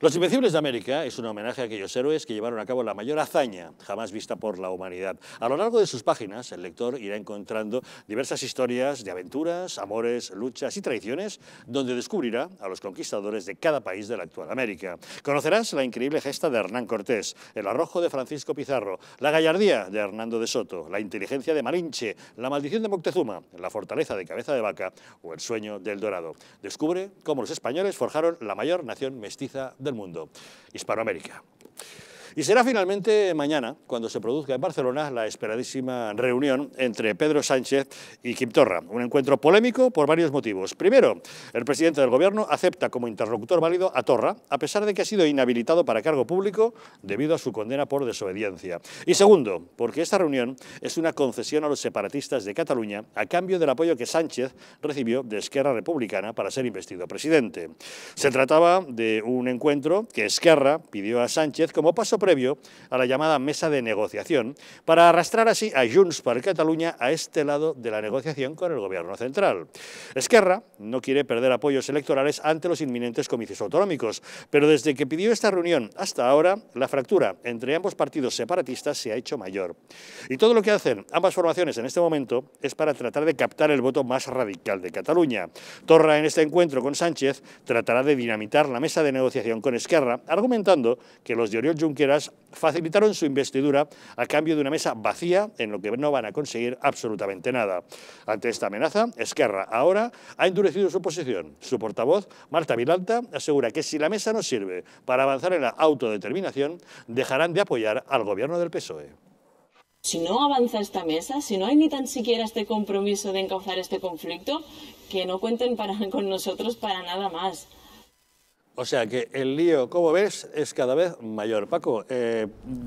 Los Invencibles de América es un homenaje a aquellos héroes que llevaron a cabo la mayor hazaña jamás vista por la humanidad. A lo largo de sus páginas, el lector irá encontrando diversas historias de aventuras, amores, luchas y traiciones, donde descubrirá a los conquistadores de cada país de la actual América. Conocerás la increíble gesta de Hernán Cortés, el arrojo de Francisco Pizarro, la gallardía de Hernando de Soto, la inteligencia de Malinche, la maldición de Moctezuma, la fortaleza de Cabeza de Vaca o el sueño del Dorado. Descubre cómo los españoles forjaron la mayor nación mestiza de del mundo. Hispanoamérica. Y será finalmente mañana cuando se produzca en Barcelona la esperadísima reunión entre Pedro Sánchez y Quim Torra. Un encuentro polémico por varios motivos. Primero, el presidente del gobierno acepta como interlocutor válido a Torra, a pesar de que ha sido inhabilitado para cargo público debido a su condena por desobediencia. Y segundo, porque esta reunión es una concesión a los separatistas de Cataluña a cambio del apoyo que Sánchez recibió de Esquerra Republicana para ser investido presidente. Se trataba de un encuentro que Esquerra pidió a Sánchez como paso previo a la llamada mesa de negociación, para arrastrar así a Junts per Catalunya a este lado de la negociación con el gobierno central. Esquerra no quiere perder apoyos electorales ante los inminentes comicios autonómicos, pero desde que pidió esta reunión hasta ahora, la fractura entre ambos partidos separatistas se ha hecho mayor. Y todo lo que hacen ambas formaciones en este momento es para tratar de captar el voto más radical de Cataluña. Torra en este encuentro con Sánchez tratará de dinamitar la mesa de negociación con Esquerra, argumentando que los de Oriol Junqueras facilitaron su investidura a cambio de una mesa vacía en lo que no van a conseguir absolutamente nada. Ante esta amenaza, Esquerra ahora ha endurecido su posición. Su portavoz, Marta Vilalta, asegura que si la mesa no sirve para avanzar en la autodeterminación, dejarán de apoyar al gobierno del PSOE. Si no avanza esta mesa, si no hay ni tan siquiera este compromiso de encauzar este conflicto, que no cuenten para, con nosotros para nada más. O sea que el lío, como ves, es cada vez mayor. Paco, eh,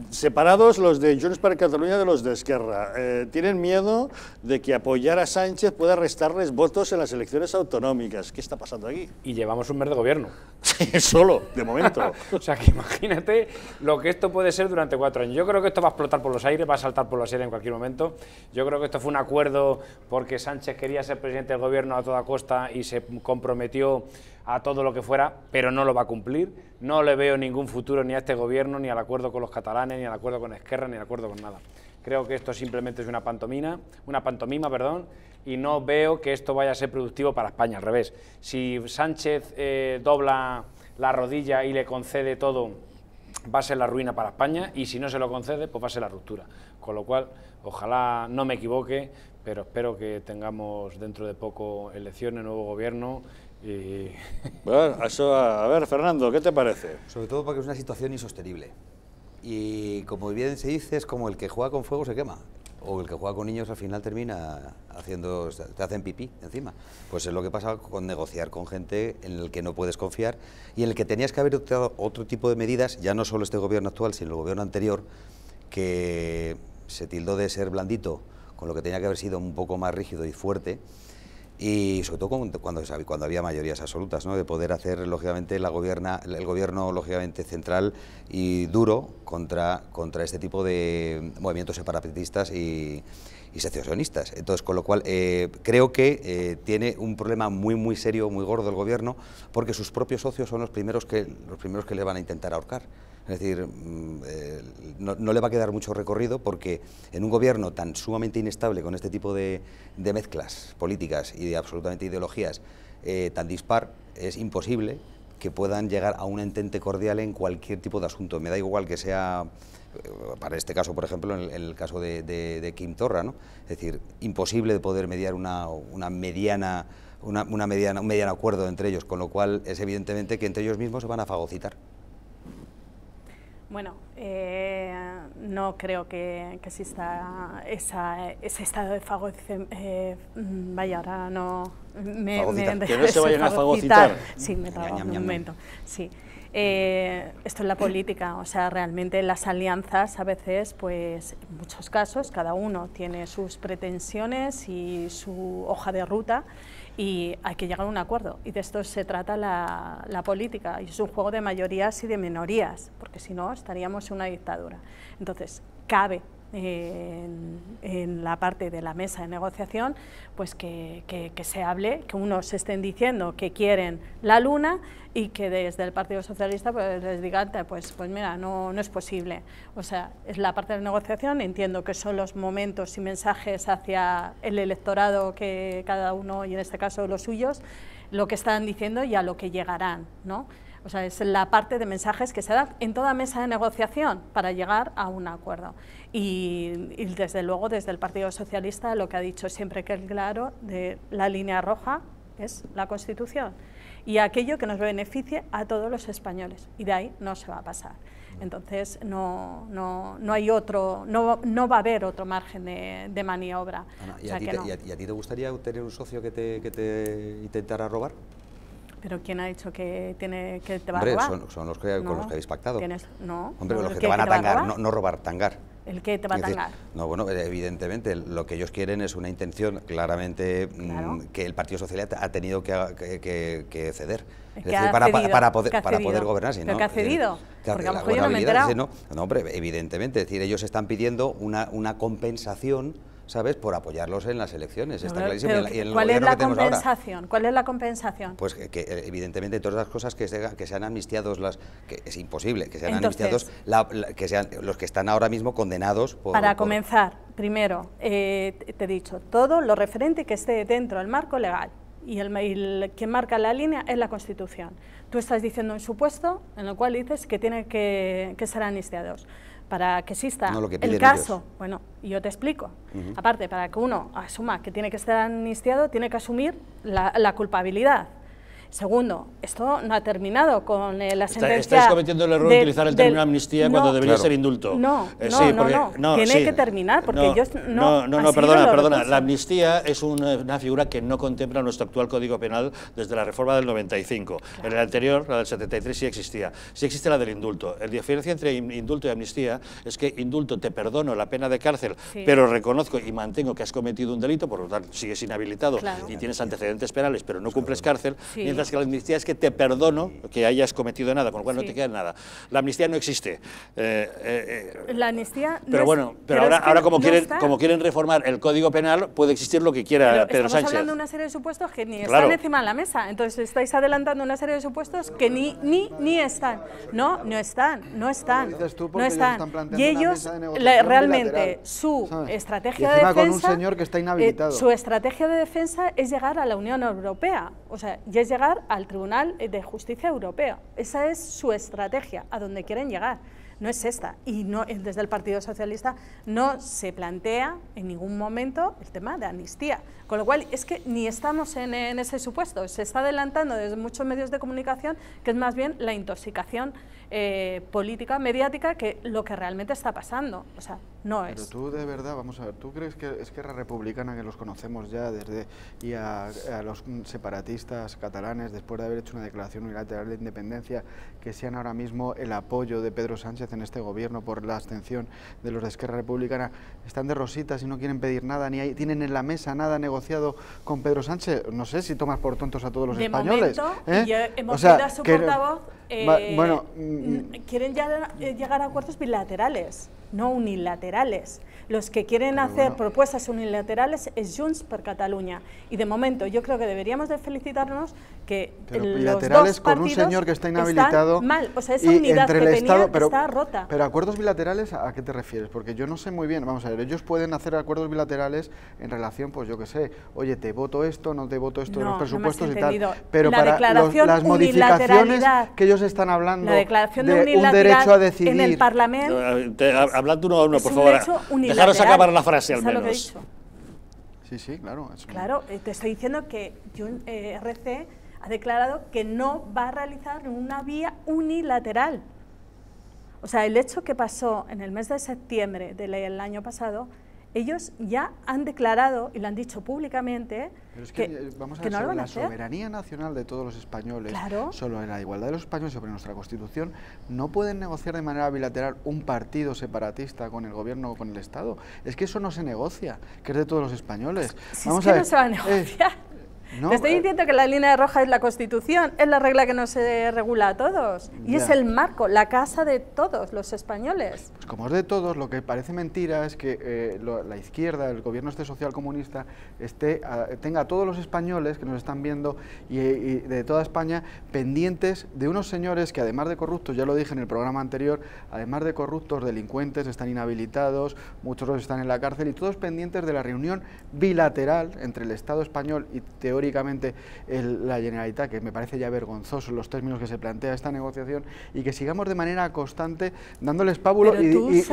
separados los de Junts para Cataluña de los de Esquerra. Eh, tienen miedo de que apoyar a Sánchez pueda restarles votos en las elecciones autonómicas. ¿Qué está pasando aquí? Y llevamos un mes de gobierno. Sí, solo, de momento. o sea que imagínate lo que esto puede ser durante cuatro años. Yo creo que esto va a explotar por los aires, va a saltar por los aires en cualquier momento. Yo creo que esto fue un acuerdo porque Sánchez quería ser presidente del gobierno a toda costa y se comprometió a todo lo que fuera, pero no lo va a cumplir. No le veo ningún futuro ni a este gobierno, ni al acuerdo con los catalanes, ni al acuerdo con Esquerra, ni al acuerdo con nada. Creo que esto simplemente es una pantomima, una pantomima, perdón, y no veo que esto vaya a ser productivo para España. Al revés, si Sánchez eh, dobla la rodilla y le concede todo, va a ser la ruina para España y si no se lo concede, pues va a ser la ruptura. Con lo cual, ojalá no me equivoque, pero espero que tengamos dentro de poco elecciones, nuevo gobierno y... Eh, bueno, eso, a ver, Fernando, ¿qué te parece? Sobre todo porque es una situación insostenible. Y como bien se dice, es como el que juega con fuego se quema. O el que juega con niños al final termina haciendo, te hacen pipí encima. Pues es lo que pasa con negociar con gente en el que no puedes confiar y en el que tenías que haber adoptado otro tipo de medidas, ya no solo este gobierno actual, sino el gobierno anterior, que se tildó de ser blandito, con lo que tenía que haber sido un poco más rígido y fuerte y sobre todo cuando, cuando había mayorías absolutas, de poder hacer lógicamente la gobierna, el gobierno lógicamente central y duro contra, contra este tipo de movimientos separatistas y, secesionistas. Entonces, con lo cual, eh, creo que eh, tiene un problema muy, muy serio, muy gordo el gobierno, porque sus propios socios son los primeros que, los primeros que le van a intentar ahorcar. Es decir, mm, eh, no, le va a quedar mucho recorrido porque en un gobierno tan sumamente inestable con este tipo de, mezclas políticas y de absolutamente ideologías eh, tan dispar, es imposible que puedan llegar a un entente cordial en cualquier tipo de asunto. Me da igual que sea, eh, para este caso, por ejemplo, en el, caso de, Kim Torra, ¿no? es decir, imposible de poder mediar una, mediana, mediana, un mediano acuerdo entre ellos, con lo cual es evidentemente que entre ellos mismos se van a fagocitar. Bueno, eh, no creo que, que exista ese estado de fagocitar. Eh, mm, vaya, ahora no... Me, que a Sí, me un momento. Sí. Eh, esto es la política, o sea, realmente las alianzas a veces, pues en muchos casos, cada uno tiene sus pretensiones y su hoja de ruta y hay que llegar a un acuerdo. Y de esto se trata la, política, y es un juego de mayorías y de minorías, porque si no estaríamos en una dictadura. Entonces, cabe en, la parte de la mesa de negociación, pues que, se hable, que unos estén diciendo que quieren la luna y que desde el Partido Socialista pues, les digan, pues, pues mira, no, no es posible. O sea, es la parte de la negociación, entiendo que son los momentos y mensajes hacia el electorado que cada uno, y en este caso los suyos, lo que están diciendo y a lo que llegarán, ¿no? O sea, es la parte de mensajes que se da en toda mesa de negociación para llegar a un acuerdo. Y, desde luego, desde el Partido Socialista, lo que ha dicho siempre que es claro, de la línea roja es la Constitución y aquello que nos beneficie a todos los españoles. Y de ahí no se va a pasar. Entonces, no, no, no hay otro, no, va a haber otro margen de, maniobra. ¿y, a ti, te, gustaría tener un socio que te intentara robar? ¿Pero quién ha dicho que, tiene, que te va a robar? Son, son los que, no, con los que habéis pactado. Tienes, no. Hombre, los que te van a tangar, no, robar, tangar. ¿El que te va a tangar? no, bueno, evidentemente lo que ellos quieren es una intención claramente mm, que el Partido Socialista ha tenido que, ceder. Es decir, para, para, poder, para poder gobernarse. ¿Pero que ha cedido? Eh, Porque a lo mejor yo no me he enterado. no, hombre, evidentemente, es decir, ellos están pidiendo una, una compensación ¿sabes? Por apoyarlos en las elecciones, está clarísimo. ¿Cuál es la compensación? Pues que, eh, evidentemente todas las cosas que, se, que sean amnistiados, las, que es imposible que sean amnistiados, que sean los que están ahora mismo condenados por... Para comenzar, primero, eh, te he dicho, todo lo referente que esté dentro del marco legal y el, que marca la línea es la Constitución. Tú estás diciendo un supuesto en el cual dices que tienen que, que ser amnistiados para que exista el caso. Bueno, yo te explico. Aparte, para que uno asuma que tiene que estar amnistiado, tiene que asumir la culpabilidad. Segundo, esto no ha terminado con eh, la sentencia... Estás cometiendo el error de, utilizar el término amnistía cuando debería ser indulto. No, no, no, no, tiene que terminar, porque yo... No, no, no, perdona, perdona. La amnistía es eh, una, figura que no contempla nuestro actual Código Penal desde la reforma del 95. En el anterior, la del 73, sí existía. Sí existe la del indulto. La diferencia entre indulto y amnistía es que indulto te perdono la pena de cárcel, pero reconozco y mantengo que has cometido un delito, por lo tanto sigues inhabilitado y tienes antecedentes penales, pero no cumples cárcel, que la amnistía es que te perdono que hayas cometido nada, con lo cual no te queda nada. La amnistía no existe. Eh, eh, eh. la amnistía Pero no bueno, pero, ahora, ahora como, quieren, como quieren reformar el Código Penal, puede existir lo que quiera pero Pedro estamos Sánchez. hablando de una serie de supuestos que ni están encima de la mesa. Entonces estáis adelantando una serie de supuestos que ni, ni, ni están. No, no están, no están. No están. y ellos, realmente, su ah. estrategia de defensa... Con un señor que está inhabilitado. Eh, su estrategia de defensa es llegar a la Unión Europea. O sea, ya es llegar al Tribunal de Justicia Europeo. Esa es su estrategia, a donde quieren llegar. No es esta. Y no, desde el Partido Socialista no se plantea en ningún momento el tema de amnistía. Con lo cual, es que ni estamos en ese supuesto. Se está adelantando desde muchos medios de comunicación que es más bien la intoxicación eh, política, mediática, que lo que realmente está pasando. O sea, no es. Pero tú de verdad, vamos a ver, ¿tú crees que Esquerra Republicana, que los conocemos ya desde, y a, los separatistas catalanes, después de haber hecho una declaración unilateral de independencia, que sean ahora mismo el apoyo de Pedro Sánchez en este gobierno por la abstención de los de Esquerra Republicana, están de rositas y no quieren pedir nada, ni tienen en la mesa nada negociado con Pedro Sánchez? No sé si tomas por tontos a todos los españoles. Momento, ¿eh? y hemos o a su portavoz eh, bueno, mm, quieren eh, llegar a acuerdos bilaterales no unilaterales. Los que quieren hacer propuestas unilaterales es Junts per Cataluña. Y de momento yo creo que deberíamos de felicitarnos que pero los bilaterales con un señor que está inhabilitado mal, esa Estado pero, está rota. Pero acuerdos bilaterales a qué te refieres? Porque yo no sé muy bien, vamos a ver, ellos pueden hacer acuerdos bilaterales en relación pues yo qué sé, oye, te voto esto, no te voto esto los presupuestos y tal, pero para las modificaciones que ellos están hablando la de, un derecho a decidir en el Parlamento eh, hablando uno a uno, por favor. Hecho acabar la frase al menos. Lo he dicho. Sí, sí, claro. Claro, eh, te estoy diciendo que Jun eh, RC ha declarado que no va a realizar una vía unilateral. O sea, el hecho que pasó en el mes de septiembre del año pasado ellos ya han declarado y lo han dicho públicamente que, eh, vamos a la soberanía nacional de todos los españoles, solo en la igualdad de los españoles sobre nuestra Constitución, no pueden negociar de manera bilateral un partido separatista con el gobierno o con el Estado. Es que eso no se negocia, que es de todos los españoles. Si vamos es no se va a negociar. Eh, no, estoy eh. diciendo que la línea roja es la Constitución, es la regla que nos regula a todos. Y es el marco, la casa de todos los españoles. Pues como es de todos, lo que parece mentira es que eh, la izquierda, el gobierno este social comunista, esté, tenga a todos los españoles que nos están viendo y, de toda España pendientes de unos señores que además de corruptos, ya lo dije en el programa anterior, además de corruptos, delincuentes, están inhabilitados, muchos están en la cárcel y todos pendientes de la reunión bilateral entre el Estado español y teóricamente históricamente la Generalitat, que me parece ya vergonzoso los términos que se plantea esta negociación, y que sigamos de manera constante dándoles pábulo y,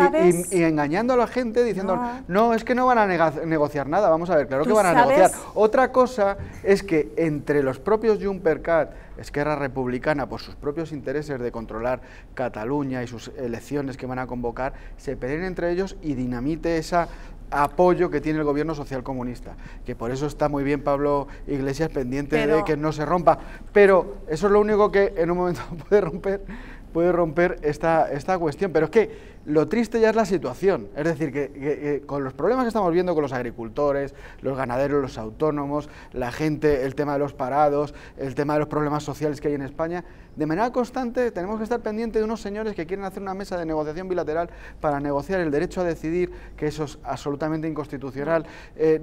engañando a la gente diciendo, no, es que no van a negociar nada, vamos a ver, claro que van a negociar. Otra cosa es que entre los propios Jumpercat, Esquerra Republicana, por sus propios intereses de controlar Cataluña y sus elecciones que van a convocar, se peleen entre ellos y dinamite esa apoyo que tiene el gobierno social comunista, que por eso está muy bien Pablo Iglesias pendiente de que no se rompa. Pero eso es lo único que en un momento puede romper, puede romper esta, esta cuestión. Pero es que lo triste ya es la situación. Es decir, que, con los problemas que estamos viendo con los agricultores, los ganaderos, los autónomos, la gente, el tema de los parados, el tema de los problemas sociales que hay en España, de manera constante tenemos que estar pendiente de unos señores que quieren hacer una mesa de negociación bilateral para negociar el derecho a decidir, que eso es absolutamente inconstitucional, eh,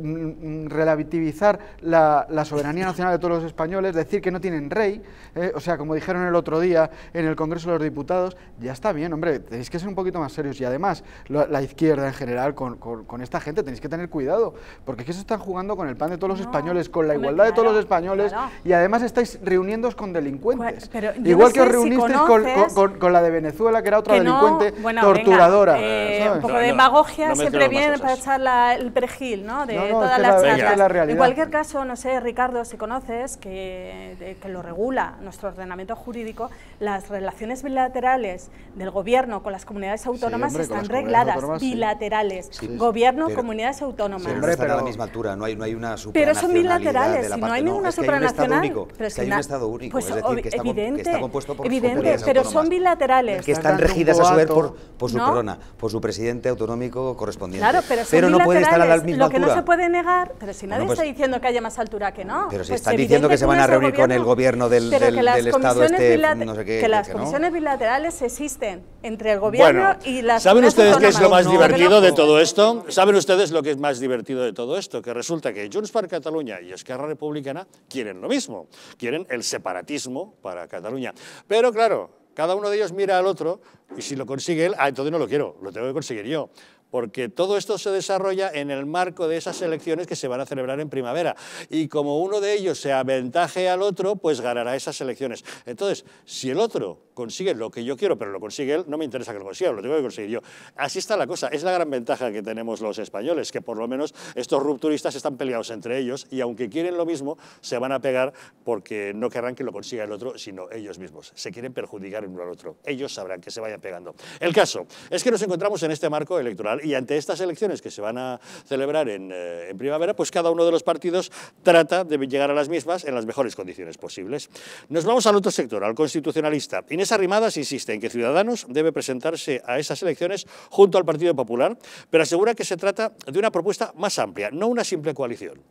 relativizar la, soberanía nacional de todos los españoles, decir que no tienen rey, eh, o sea, como dijeron el otro día en el Congreso de los Diputados, ya está bien, hombre, tenéis que ser un poquito más serios y además la, izquierda en general con, esta gente tenéis que tener cuidado porque es que se están jugando con el pan de todos los españoles, con la igualdad de todos los españoles y además estáis reuniéndoos con delincuentes. Igual que os reunisteis con, la de Venezuela que era otra delincuente torturadora. Eh, un poco de demagogia siempre viene para echar el perejil de todas las la, realidad, en cualquier caso, no sé, Ricardo, si conoces que, que lo regula nuestro ordenamiento jurídico, las relaciones bilaterales del gobierno con las comunidades autónomas autónomas están regladas, bilaterales. Gobierno, comunidades autónomas. Siempre pero, a la misma altura, no hay, una supranacional. Pero son bilaterales, si no hay ninguna supranacional. Hay un Estado único, es que hay un Estado único, pues es decir, que está, evidente, compuesto por Evidente, pero son bilaterales. Que están regidas a su vez por, su corona, por su presidente autonómico correspondiente. Claro, pero, no puede estar a la misma altura. Lo que no se puede negar, pero si nadie pues está diciendo que haya más altura que no. Pero si pues están diciendo que se van a reunir con el gobierno del Estado este, no Que las comisiones bilaterales existen entre el gobierno ¿Saben ustedes qué es lo más divertido de todo esto? ¿Saben ustedes lo que es más divertido de todo esto? Que resulta que Junts para Cataluña y Esquerra Republicana quieren lo mismo, quieren el separatismo para Cataluña. Pero claro, cada uno de ellos mira al otro y si lo consigue él, ah, entonces no lo quiero, lo tengo que conseguir yo porque todo esto se desarrolla en el marco de esas elecciones que se van a celebrar en primavera. Y como uno de ellos se aventaje al otro, pues ganará esas elecciones. Entonces, si el otro consigue lo que yo quiero, pero lo consigue él, no me interesa que lo consiga, lo tengo que conseguir yo. Así está la cosa. Es la gran ventaja que tenemos los españoles, que por lo menos estos rupturistas están peleados entre ellos y aunque quieren lo mismo, se van a pegar porque no querrán que lo consiga el otro, sino ellos mismos. Se quieren perjudicar el uno al otro. Ellos sabrán que se vayan pegando. El caso es que nos encontramos en este marco electoral y ante estas elecciones que se van a celebrar eh, en, primavera, pues cada uno de los partidos trata de llegar a las mismas en las mejores condiciones posibles. Nos vamos al otro sector, al constitucionalista. Inés Arrimadas insiste en que Ciudadanos debe presentarse a esas elecciones junto al Partido Popular, pero asegura que se trata de una propuesta más amplia, no una simple coalición.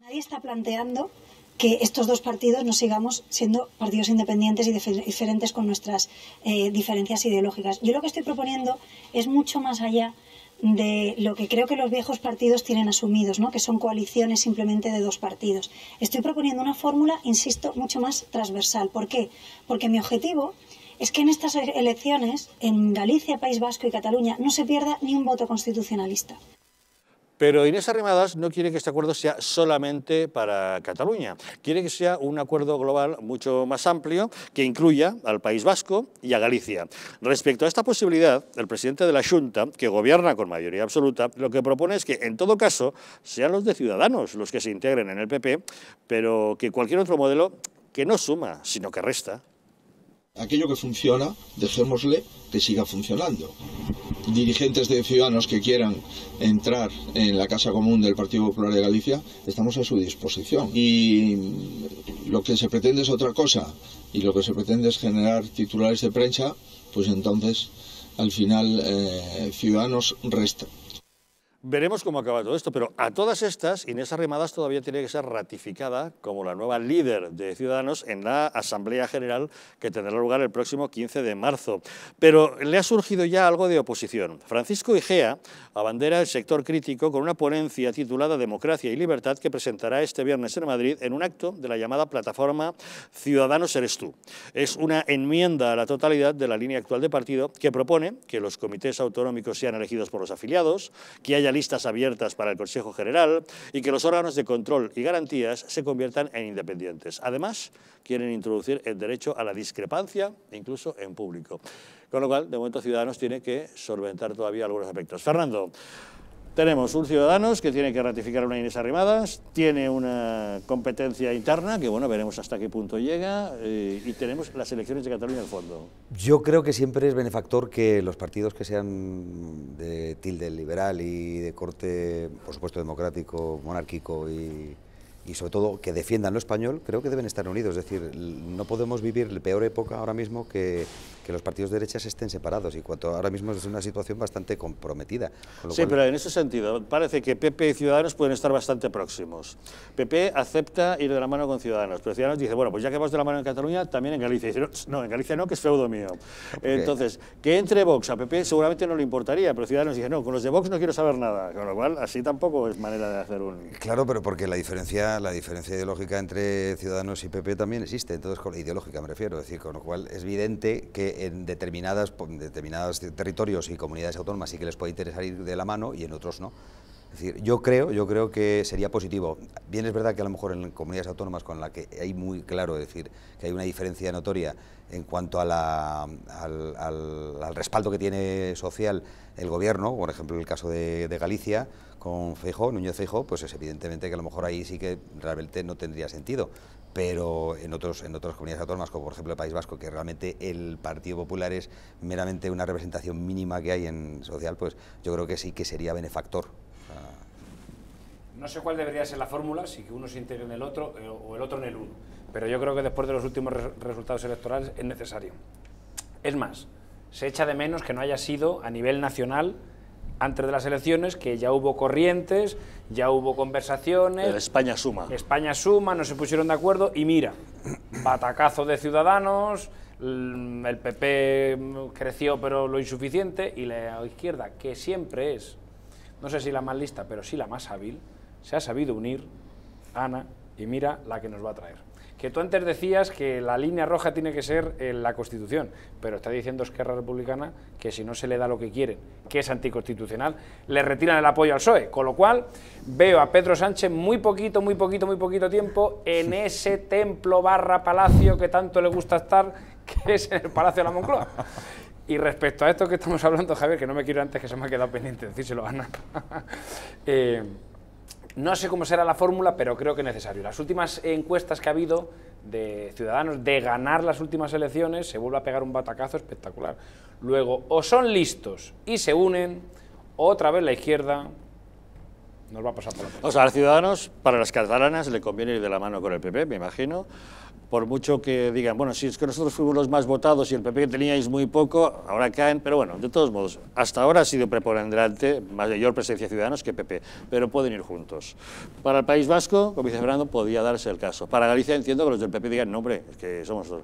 Nadie está planteando que estos dos partidos no sigamos siendo partidos independientes y diferentes con nuestras eh, diferencias ideológicas. Yo lo que estoy proponiendo es mucho más allá de lo que creo que los viejos partidos tienen asumidos, ¿no? que son coaliciones simplemente de dos partidos. Estoy proponiendo una fórmula, insisto, mucho más transversal. ¿Por qué? Porque mi objetivo es que en estas e-, elecciones, en Galicia, País Vasco y Cataluña, no se pierda ni un voto constitucionalista. Pero Inés Arrimadas no quiere que este acuerdo sea solamente para Cataluña. Quiere que sea un acuerdo global mucho más amplio que incluya al País Vasco y a Galicia. Respecto a esta posibilidad, el presidente de la Junta, que gobierna con mayoría absoluta, lo que propone es que, en todo caso, sean los de Ciudadanos los que se integren en el PP, pero que cualquier otro modelo que no suma, sino que resta, aquello que funciona, dejémosle que siga funcionando. Dirigentes de ciudadanos que quieran entrar en la Casa Común del Partido Popular de Galicia, estamos a su disposición. Y lo que se pretende es otra cosa, y lo que se pretende es generar titulares de prensa, pues entonces al final eh, Ciudadanos resta. Veremos cómo acaba todo esto, pero a todas estas, Inés Arrimadas todavía tiene que ser ratificada como la nueva líder de Ciudadanos en la Asamblea General que tendrá lugar el próximo 15 de marzo. Pero le ha surgido ya algo de oposición. Francisco Igea abandera el sector crítico con una ponencia titulada Democracia y Libertad que presentará este viernes en Madrid en un acto de la llamada plataforma Ciudadanos Eres Tú. Es una enmienda a la totalidad de la línea actual de partido que propone que los comités autonómicos sean elegidos por los afiliados, que haya listas abiertas para el Consejo General y que los órganos de control y garantías se conviertan en independientes. Además, quieren introducir el derecho a la discrepancia, incluso en público. Con lo cual, de momento, Ciudadanos tiene que solventar todavía algunos aspectos. Fernando, tenemos un Ciudadanos que tiene que ratificar una Inés Arrimadas, tiene una competencia interna que, bueno, veremos hasta qué punto llega, eh, y tenemos las elecciones de Cataluña al fondo. Yo creo que siempre es benefactor que los partidos que sean de tilde liberal y de corte, por supuesto, democrático, monárquico y y sobre todo que defiendan lo español, creo que deben estar unidos. Es decir, no podemos vivir la peor época ahora mismo que, que los partidos de derechas estén separados y cuanto ahora mismo es una situación bastante comprometida. sí, pero en ese sentido parece que PP y Ciudadanos pueden estar bastante próximos. PP acepta ir de la mano con Ciudadanos, pero Ciudadanos dice, bueno, pues ya que vas de la mano en Cataluña, también en Galicia. Y dice, no, en Galicia no, que es feudo mío. Entonces, que entre Vox a PP seguramente no le importaría, pero Ciudadanos dice, no, con los de Vox no quiero saber nada, con lo cual así tampoco es manera de hacer un... Claro, pero porque la diferencia la diferencia ideológica entre Ciudadanos y PP también existe, entonces con ideológica me refiero, decir, con lo cual es evidente que en determinadas, determinados territorios y comunidades autónomas sí que les puede interesar ir de la mano y en otros no. decir, yo creo, yo creo que sería positivo. Bien es verdad que a lo mejor en comunidades autónomas con las que hay muy claro, decir, que hay una diferencia notoria en cuanto a la, al, respaldo que tiene social el gobierno, por ejemplo en el caso de Galicia, con Feijóo, Núñez feijo pues es evidentemente que a lo mejor ahí sí que realmente no tendría sentido, pero en, otros, en otras comunidades autónomas, como por ejemplo el País Vasco, que realmente el Partido Popular es meramente una representación mínima que hay en social, pues yo creo que sí que sería benefactor. No sé cuál debería ser la fórmula, si que uno se integre en el otro eh, o el otro en el uno, pero yo creo que después de los últimos resultados electorales es necesario. Es más, se echa de menos que no haya sido a nivel nacional antes de las elecciones que ya hubo corrientes, ya hubo conversaciones. España suma. España suma, no se pusieron de acuerdo y mira, batacazo de ciudadanos, mm, el PP creció pero lo insuficiente y la izquierda, que siempre es, no sé si la más lista, pero sí la más hábil, se ha sabido unir, Ana, y mira la que nos va a traer. Que tú antes decías que la línea roja tiene que ser eh, la Constitución, pero está diciendo Esquerra Republicana que si no se le da lo que quieren, que es anticonstitucional, le retiran el apoyo al PSOE. Con lo cual, veo a Pedro Sánchez muy poquito, muy poquito, muy poquito tiempo en ese templo barra palacio que tanto le gusta estar, que es el Palacio de la Moncloa. Y respecto a esto que estamos hablando, Javier, que no me quiero antes que se me ha quedado pendiente decírselo a Ana. eh, no sé cómo será la fórmula, pero creo que es necesario. Las últimas encuestas que ha habido de Ciudadanos de ganar las últimas elecciones se vuelve a pegar un batacazo espectacular. Luego, o son listos y se unen, o otra vez la izquierda nos va a pasar por la O sea, a los Ciudadanos, para las catalanas, le conviene ir de la mano con el PP, me imagino por mucho que digan, bueno, si es que nosotros fuimos los más votados y el PP que teníais muy poco, ahora caen, pero bueno, de todos modos, hasta ahora ha sido preponderante mayor presencia de Ciudadanos que PP, pero pueden ir juntos. Para el País Vasco, como dice Fernando, podía darse el caso. Para Galicia entiendo que los del PP digan, no hombre, es que somos dos.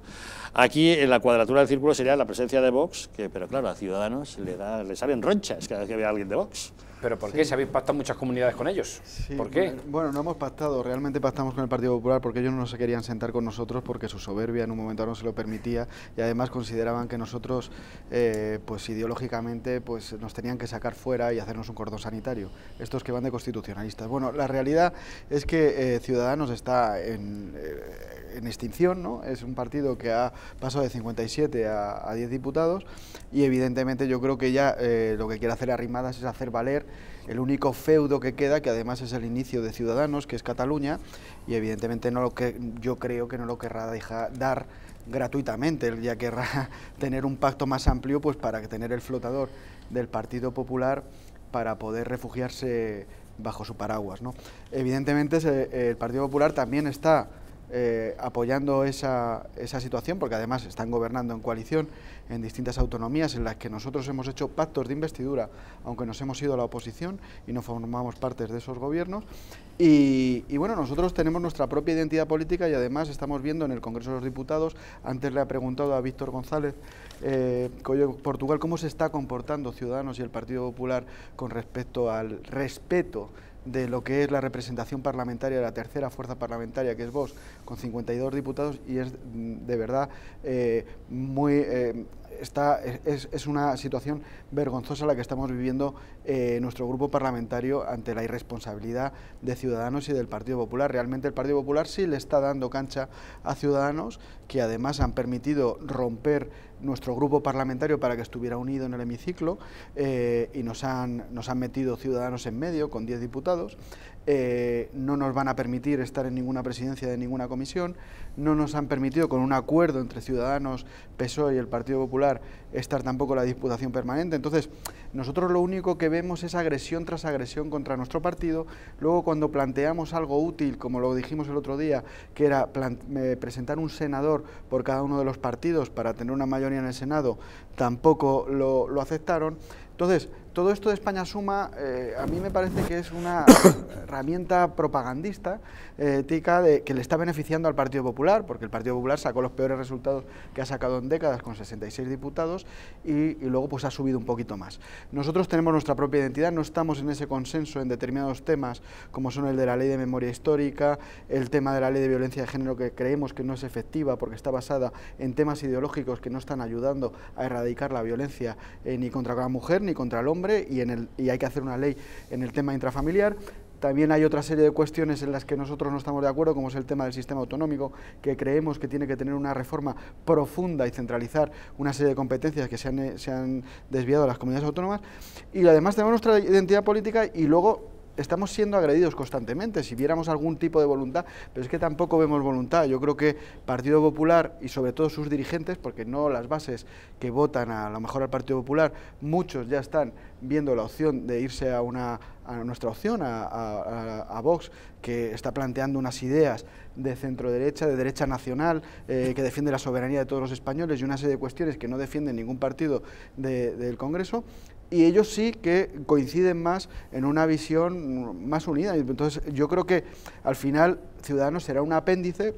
Aquí en la cuadratura del círculo sería la presencia de Vox, que, pero claro, a Ciudadanos le, da, le salen ronchas cada vez que ve a alguien de Vox. ¿Pero por qué? se habéis pactado muchas comunidades con ellos. ¿Por qué? Bueno, no hemos pactado, realmente pactamos con el Partido Popular porque ellos no se querían sentar con nosotros porque su soberbia en un momento no se lo permitía y además consideraban que nosotros, eh, pues ideológicamente, pues nos tenían que sacar fuera y hacernos un cordón sanitario. Estos que van de constitucionalistas. Bueno, la realidad es que eh, Ciudadanos está en... Eh, en extinción, ¿no? es un partido que ha pasado de 57 a, a 10 diputados y evidentemente yo creo que ya eh, lo que quiere hacer Arrimadas es hacer valer el único feudo que queda, que además es el inicio de Ciudadanos, que es Cataluña, y evidentemente no lo que, yo creo que no lo querrá dejar, dar gratuitamente, ya querrá tener un pacto más amplio pues para tener el flotador del Partido Popular para poder refugiarse bajo su paraguas. ¿no? Evidentemente el Partido Popular también está eh, apoyando esa, situación, porque además están gobernando en coalición en distintas autonomías en las que nosotros hemos hecho pactos de investidura, aunque nos hemos ido a la oposición y no formamos parte de esos gobiernos. Y, bueno, nosotros tenemos nuestra propia identidad política y además estamos viendo en el Congreso de los Diputados, antes le ha preguntado a Víctor González, eh, Portugal, cómo se está comportando Ciudadanos y el Partido Popular con respecto al respeto de lo que es la representación parlamentaria de la tercera fuerza parlamentaria, que es vos con 52 diputados, y es mm, de verdad eh, muy... Eh, está, es, una situación vergonzosa la que estamos viviendo eh, nuestro grupo parlamentario ante la irresponsabilidad de Ciudadanos y del Partido Popular. Realmente el Partido Popular sí le está dando cancha a Ciudadanos, que además han permitido romper nuestro grupo parlamentario para que estuviera unido en el hemiciclo eh, y nos han, nos han metido Ciudadanos en medio con 10 diputados eh, no nos van a permitir estar en ninguna presidencia de ninguna comisión, no nos han permitido con un acuerdo entre Ciudadanos, PSOE y el Partido Popular estar tampoco en la disputación permanente. Entonces, nosotros lo único que vemos es agresión tras agresión contra nuestro partido. Luego, cuando planteamos algo útil, como lo dijimos el otro día, que era eh, presentar un senador por cada uno de los partidos para tener una mayoría en el Senado, tampoco lo, lo aceptaron. Entonces, todo esto de España Suma eh, a mí me parece que es una herramienta propagandista ética eh, que le está beneficiando al Partido Popular, porque el Partido Popular sacó los peores resultados que ha sacado en décadas con 66 diputados y, luego pues ha subido un poquito más. Nosotros tenemos nuestra propia identidad, no estamos en ese consenso en determinados temas como son el de la ley de memoria histórica, el tema de la ley de violencia de género que creemos que no es efectiva porque está basada en temas ideológicos que no están ayudando a erradicar la violencia eh, ni contra la mujer ni contra el hombre y, en el, y hay que hacer una ley en el tema intrafamiliar. También hay otra serie de cuestiones en las que nosotros no estamos de acuerdo, como es el tema del sistema autonómico, que creemos que tiene que tener una reforma profunda y centralizar una serie de competencias que se han, eh, se han desviado a las comunidades autónomas. Y además tenemos nuestra identidad política y luego estamos siendo agredidos constantemente. Si viéramos algún tipo de voluntad, pero es que tampoco vemos voluntad. Yo creo que Partido Popular y sobre todo sus dirigentes, porque no las bases que votan a, lo mejor al Partido Popular, muchos ya están viendo la opción de irse a una a nuestra opción, a, Vox, que está planteando unas ideas de centro derecha, de derecha nacional, eh, que defiende la soberanía de todos los españoles y una serie de cuestiones que no defiende ningún partido del Congreso, y ellos sí que coinciden más en una visión más unida. Entonces yo creo que al final Ciudadanos será un apéndice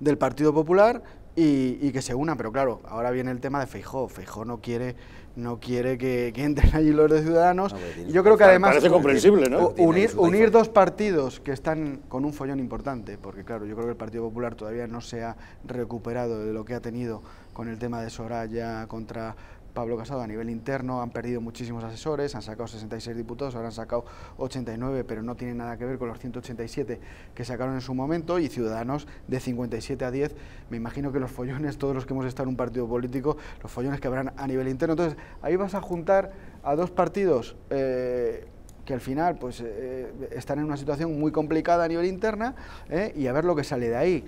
del Partido Popular y, que se una. pero claro, ahora viene el tema de Feijó. Feijó no quiere no quiere que, entren allí los de Ciudadanos. yo creo que además... Parece comprensible, ¿no? Unir, unir dos partidos que están con un follón importante, porque claro, yo creo que el Partido Popular todavía no se ha recuperado de lo que ha tenido con el tema de Soraya contra Pablo Casado a nivel interno, han perdido muchísimos asesores, han sacado 66 diputados, ahora han sacado 89, pero no tienen nada que ver con los 187 que sacaron en su momento, y Ciudadanos de 57 a 10, me imagino que los follones, todos los que hemos estado en un partido político, los follones que habrán a nivel interno. Entonces, ahí vas a juntar a dos partidos eh, que al final pues eh, eh, están en una situación muy complicada a nivel interna eh, y a ver lo que sale de ahí.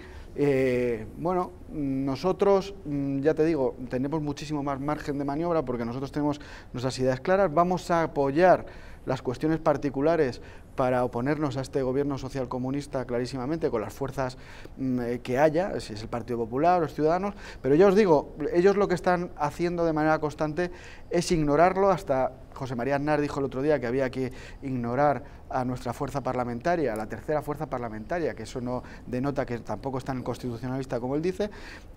bueno, nosotros, mm, ya te digo, tenemos muchísimo más margen de maniobra porque nosotros tenemos nuestras ideas claras, vamos a apoyar las cuestiones particulares para oponernos a este gobierno social comunista clarísimamente con las fuerzas mm, que haya, si es el Partido Popular, los ciudadanos, pero ya os digo, ellos lo que están haciendo de manera constante es ignorarlo hasta José María Aznar dijo el otro día que había que ignorar a nuestra fuerza parlamentaria, a la tercera fuerza parlamentaria, que eso no denota que tampoco es tan constitucionalista como él dice.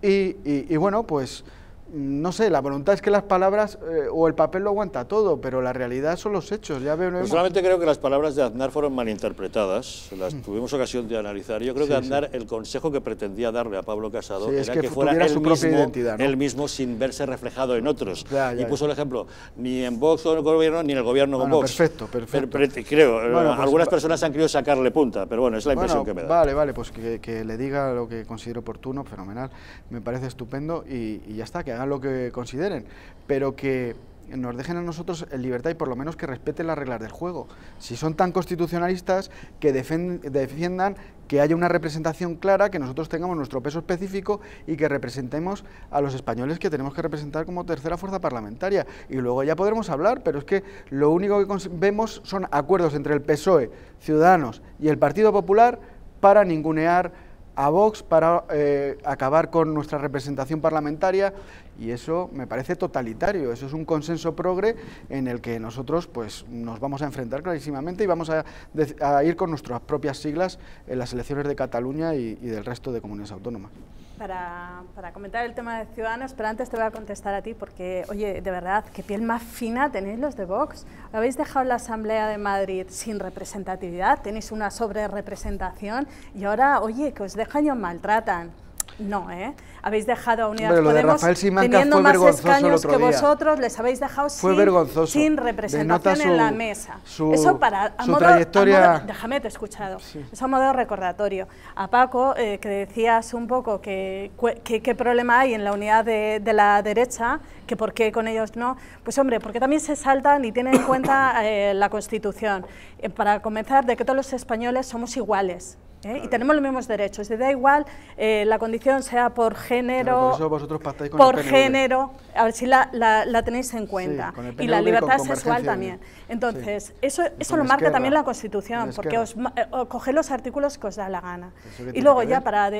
Y, y bueno, pues no sé, la voluntad es que las palabras eh, o el papel lo aguanta todo, pero la realidad son los hechos. Ya veo, creo que las palabras de Aznar fueron malinterpretadas, las mm. tuvimos ocasión de analizar. Yo creo que Aznar, el consejo que pretendía darle a Pablo Casado era que, fuera él mismo, mismo sin verse reflejado en otros. y puso el ejemplo, ni en Vox o en el gobierno, ni en el gobierno con Vox. Perfecto, perfecto. creo, pues, algunas personas han querido sacarle punta, pero bueno, es la impresión que me da. Vale, vale, pues que, le diga lo que considero oportuno, fenomenal, me parece estupendo y, ya está, que lo que consideren, pero que nos dejen a nosotros en libertad y por lo menos que respeten las reglas del juego. Si son tan constitucionalistas, que defiendan que haya una representación clara, que nosotros tengamos nuestro peso específico y que representemos a los españoles que tenemos que representar como tercera fuerza parlamentaria. Y luego ya podremos hablar, pero es que lo único que vemos son acuerdos entre el PSOE, Ciudadanos y el Partido Popular para ningunear a Vox para eh, acabar con nuestra representación parlamentaria y eso me parece totalitario, eso es un consenso progre en el que nosotros pues, nos vamos a enfrentar clarísimamente y vamos a, ir con nuestras propias siglas en las elecciones de Cataluña y del resto de comunidades autónomas para, para, comentar el tema de Ciudadanos, pero antes te voy a contestar a ti porque, oye, de verdad, qué piel más fina tenéis los de Vox. Habéis dejado la Asamblea de Madrid sin representatividad, tenéis una sobrerepresentación y ahora, oye, que os dejan y os maltratan no, ¿eh? Habéis dejado a Unidas Podemos teniendo más escaños que vosotros, les habéis dejado sin, representación en la mesa. Eso para, modo, trayectoria... déjame, te he escuchado. Eso a modo recordatorio. A Paco, eh, que decías un poco que qué problema hay en la unidad de, la derecha, que por qué con ellos no. Pues hombre, porque también se saltan y tienen en cuenta eh, la Constitución. Eh, para comenzar, de que todos los españoles somos iguales ¿eh? y tenemos los mismos derechos. Y da igual eh, la condición sea por género, por, género, a ver si la, la, tenéis en cuenta. y la libertad sexual también. Entonces, eso, eso lo marca también la Constitución, porque os, eh, los artículos que os da la gana. Y luego ya para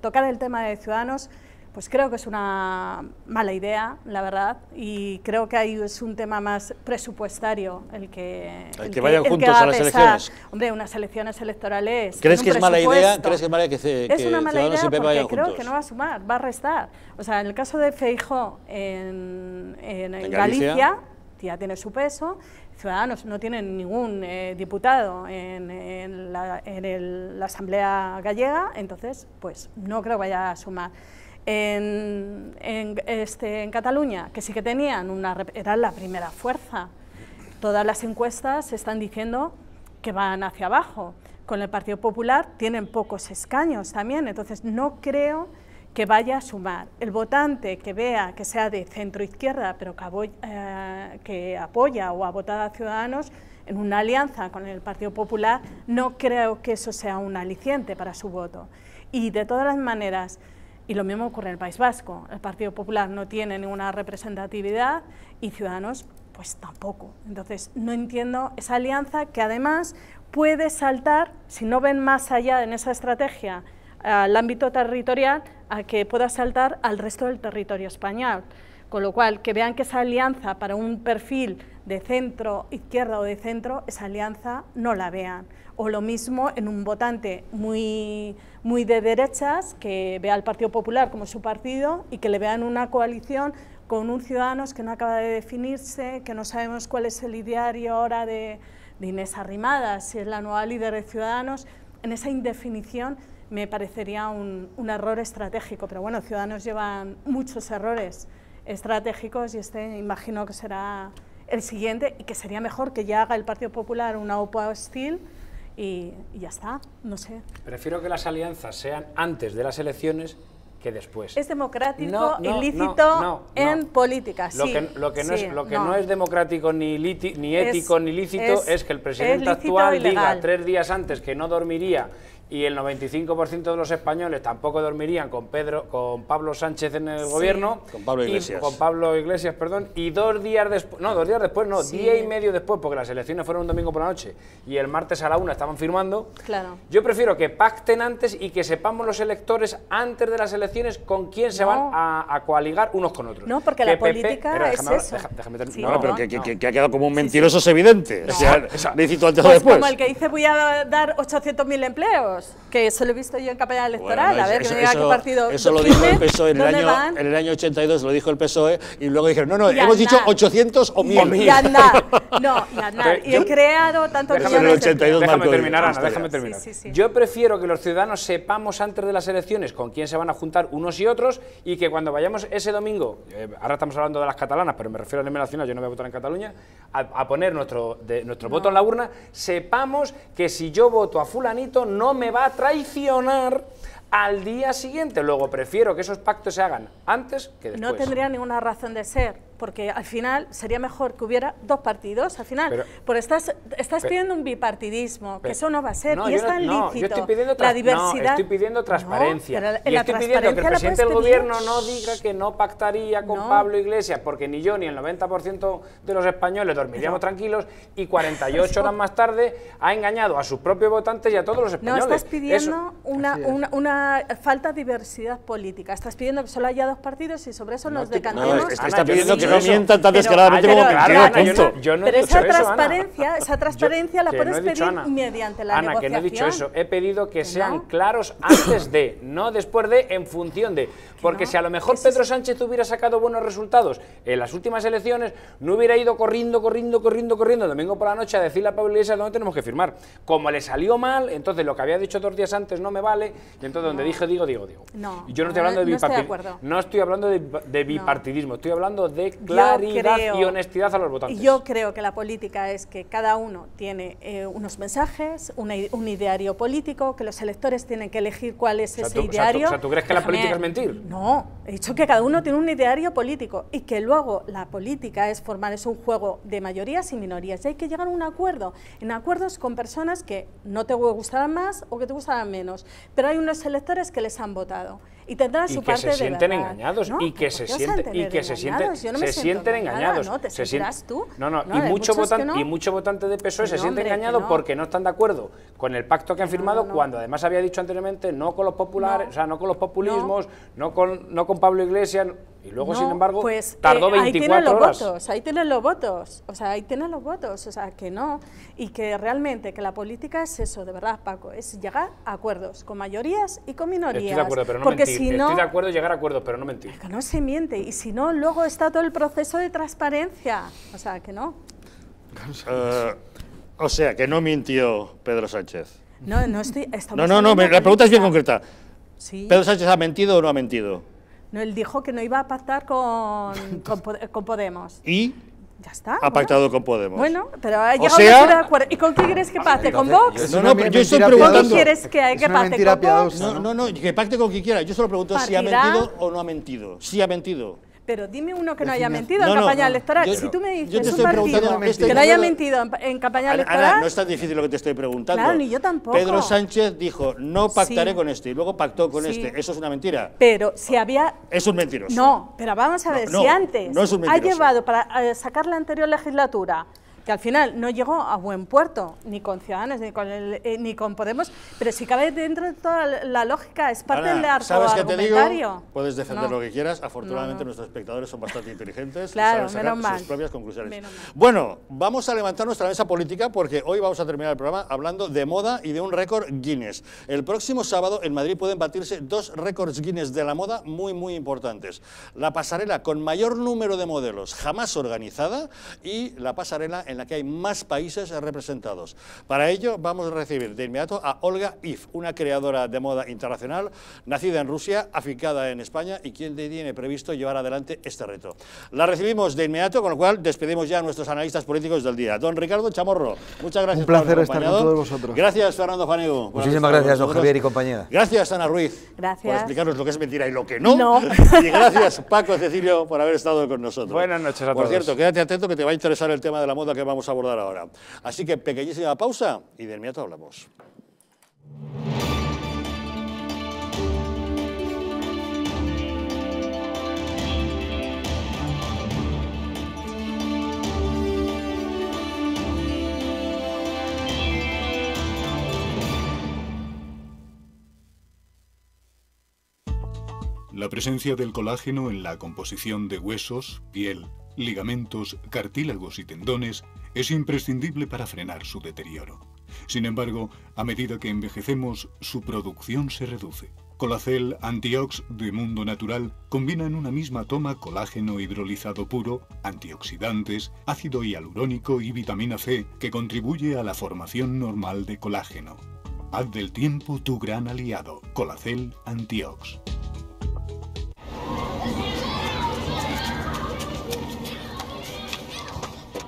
tocar el tema de ciudadanos, pues creo que es una mala idea, la verdad, y creo que ahí es un tema más presupuestario el que... El, que vayan juntos a, las elecciones. Hombre, unas elecciones electorales... ¿Crees que es mala idea? ¿Crees que es mala que, es una mala idea porque creo que no va a sumar, va a restar. O sea, en el caso de Feijo, en, Galicia, ya tiene su peso, Ciudadanos no tienen ningún eh, diputado en, la, la, Asamblea Gallega, entonces pues no creo que vaya a sumar en, en, este, en Cataluña, que sí que tenían una... eran la primera fuerza. Todas las encuestas están diciendo que van hacia abajo. Con el Partido Popular tienen pocos escaños también, entonces no creo que vaya a sumar. El votante que vea que sea de centro-izquierda, pero que, eh, que, apoya o ha votado a Ciudadanos en una alianza con el Partido Popular, no creo que eso sea un aliciente para su voto. Y de todas las maneras, y lo mismo ocurre en el País Vasco. El Partido Popular no tiene ninguna representatividad y Ciudadanos pues tampoco. Entonces no entiendo esa alianza que además puede saltar, si no ven más allá en esa estrategia al ámbito territorial, a que pueda saltar al resto del territorio español. Con lo cual, que vean que esa alianza para un perfil de centro izquierda o de centro, esa alianza no la vean o lo mismo en un votante muy, muy de derechas que vea al Partido Popular como su partido y que le vean una coalición con un Ciudadanos que no acaba de definirse, que no sabemos cuál es el ideario ahora de, Inés Arrimadas, si es la nueva líder de Ciudadanos, en esa indefinición me parecería un, un, error estratégico, pero bueno, Ciudadanos llevan muchos errores estratégicos y este imagino que será el siguiente y que sería mejor que ya haga el Partido Popular una OPA hostil y, ya está, no sé. Prefiero que las alianzas sean antes de las elecciones que después. Es democrático, ilícito en políticas lo que, lo que, no, es, lo que no. es democrático, ni, ni ético, ni lícito es, que el presidente actual diga tres días antes que no dormiría y el 95% de los españoles tampoco dormirían con Pedro con Pablo Sánchez en el gobierno con Pablo Iglesias y, con Pablo Iglesias perdón y dos días después no dos días después no día y medio después porque las elecciones fueron un domingo por la noche y el martes a la una estaban firmando claro yo prefiero que pacten antes y que sepamos los electores antes de las elecciones con quién se van a, coaligar unos con otros no porque la política es eso no, pero que, ha quedado como un mentiroso es evidente o sea, antes o pues después como el que dice voy a dar 800.000 empleos que eso lo he visto yo en campaña electoral, a ver, que diga qué partido. Eso lo dijo el PSOE e en el, año, 82, lo dijo el PsoE y luego dijeron, no, no, hemos dicho 800 o 1000. Y, no, y he creado tanto el 82 de... Déjame terminar, Yo prefiero que los ciudadanos sepamos antes de las elecciones con quién se van a juntar unos y otros y que cuando vayamos ese domingo, eh, ahora estamos hablando de las catalanas, pero me refiero a nivel nacional, yo no voy a votar en Cataluña, a, poner nuestro, nuestro voto en la urna, sepamos que si yo voto a fulanito no me me va a traicionar al día siguiente. Luego prefiero que esos pactos se hagan antes que después. No tendría ninguna razón de ser porque al final sería mejor que hubiera dos partidos, al final, pero, estás, estás pidiendo un bipartidismo, que eso no va a ser, y es tan lícito. la diversidad. No, estoy pidiendo transparencia. y pidiendo que el presidente del gobierno no diga que no pactaría con Pablo Iglesias, porque ni yo ni el 90% de los españoles dormiríamos tranquilos, y 48 horas más tarde ha engañado a sus propios votantes y a todos los españoles. No, estás pidiendo una, una, falta de diversidad política, estás pidiendo que solo haya dos partidos y sobre eso nos decantemos. está pidiendo que no tan descaradamente como claro, yo, punto. Pero esa transparencia, esa transparencia la puedes pedir mediante la negociación. Ana, que no he dicho eso. He pedido que sean claros antes de, no después de, en función de. Porque si a lo mejor Pedro Sánchez hubiera sacado buenos resultados en las últimas elecciones, no hubiera ido corriendo, corriendo, corriendo, corriendo el domingo por la noche a decirle a Pablo Iglesias dónde tenemos que firmar. Como le salió mal, entonces lo que había dicho dos días antes no me vale, y entonces donde dije digo, digo, digo. No, yo no estoy hablando de bipartidismo. No estoy hablando de, bipartidismo, estoy hablando de claridad y honestidad a los votantes. Yo creo que la política es que cada uno tiene eh, unos mensajes, un ideario político, que los electores tienen que elegir cuál es ese ideario. O sea, tú, crees que la política es mentir? No, he dicho que cada uno tiene un ideario político y que luego la política es formar, es un juego de mayorías y minorías y hay que llegar a un acuerdo, en acuerdos con personas que no te gustarán más o que te gustarán menos, pero hay unos electores que les han votado y tendrán que se sienten engañados y que se sienten y que se sienten se sienten engañados tú no no, y mucho votante y mucho votante de PSOE pues se siente engañado porque no están de acuerdo con el pacto que han firmado cuando además había dicho anteriormente no con los populares o sea no con los populismos no con no con Pablo Iglesias y luego, sin embargo, pues, tardó 24 eh, ahí tienen los Votos, ahí tienen los votos, o sea, ahí tienen los votos, o sea, que no. Y que realmente, que la política es eso, de verdad, Paco, es llegar a acuerdos, con mayorías y con minorías. Estoy de acuerdo, pero no porque no, Estoy de acuerdo llegar a acuerdos, pero no mentir. que no se miente, y si no, luego está todo el proceso de transparencia, o sea, que no. Eh, o sea, que no mintió Pedro Sánchez. No, no estoy... No, no, no, la pregunta es bien concreta. ¿Pedro Sánchez ha mentido o no ha mentido? No, él dijo que no iba a pactar con, con, Podemos. ¿Y? Ya está. Ha pactado con Podemos. Bueno, pero ha llegado a sea, ¿Y con quién quieres que ah, pacte? ¿Con Vox? No, no, pero yo estoy preguntando. ¿Con quieres que, pacte con Vox? No, no, no, que pacte con quien quiera. Yo solo pregunto si ha mentido o no ha mentido. Si ha mentido. Pero dime uno que no haya mentido en campaña electoral. si tú me dices un partido que no este haya mentido en, campaña electoral... no es tan difícil lo que te estoy preguntando. Claro, ni yo tampoco. Pedro Sánchez dijo, no pactaré con este, y luego pactó con este. Eso es una mentira. Pero si había... Es un mentiroso. No, pero vamos a ver, si antes ha llevado para eh, sacar la anterior legislatura que al final no llegó a buen puerto, ni con Ciudadanos, ni con, eh, Podemos, pero si cabe dentro de toda la lógica, es parte del arco ¿sabes qué te digo? Puedes defender lo que quieras, afortunadamente nuestros espectadores son bastante inteligentes claro, saben sacar sus propias conclusiones. bueno, vamos a levantar nuestra mesa política porque hoy vamos a terminar el programa hablando de moda y de un récord Guinness. El próximo sábado en Madrid pueden batirse dos récords Guinness de la moda muy, muy importantes. La pasarela con mayor número de modelos jamás organizada y la pasarela en en la que hay más países representados. Para ello vamos a recibir de inmediato a Olga If, una creadora de moda internacional, nacida en Rusia, afincada en España y quien tiene previsto llevar adelante este reto. La recibimos de inmediato, con lo cual despedimos ya a nuestros analistas políticos del día. Don Ricardo Chamorro, muchas gracias. Un placer estar con todos vosotros. Gracias, Fernando Fanego. Muchísimas gracias, don Javier y compañía. Gracias, Ana Ruiz. Gracias. Por explicarnos lo que es mentira y lo que no. y gracias, Paco Cecilio, por haber estado con nosotros. Buenas noches a todos. Por cierto, quédate atento que te va a interesar el tema de la moda que vamos a abordar ahora. Así que pequeñísima pausa y de inmediato hablamos. La presencia del colágeno en la composición de huesos, piel ligamentos, cartílagos y tendones es imprescindible para frenar su deterioro. Sin embargo, a medida que envejecemos, su producción se reduce. Colacel Antiox de Mundo Natural combina en una misma toma colágeno hidrolizado puro, antioxidantes, ácido hialurónico y vitamina C que contribuye a la formación normal de colágeno. Haz del tiempo tu gran aliado, Colacel Antiox.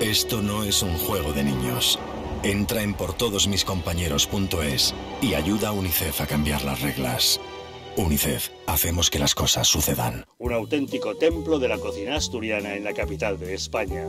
Esto no es un juego de niños. Entra en portodosmiscompañeros.es y ayuda a UNICEF a cambiar las reglas. UNICEF, hacemos que las cosas sucedan. Un auténtico templo de la cocina asturiana en la capital de España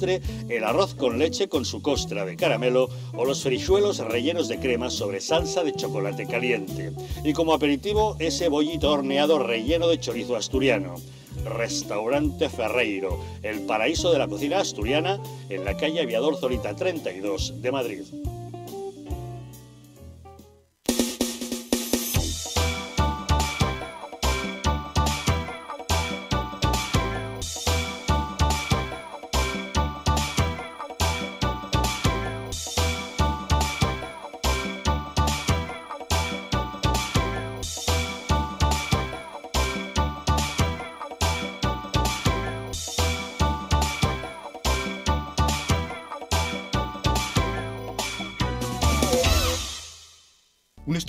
el arroz con leche con su costra de caramelo o los frijuelos rellenos de crema sobre salsa de chocolate caliente. Y como aperitivo, ese bollito horneado relleno de chorizo asturiano. Restaurante Ferreiro, el paraíso de la cocina asturiana en la calle Aviador Zolita 32 de Madrid.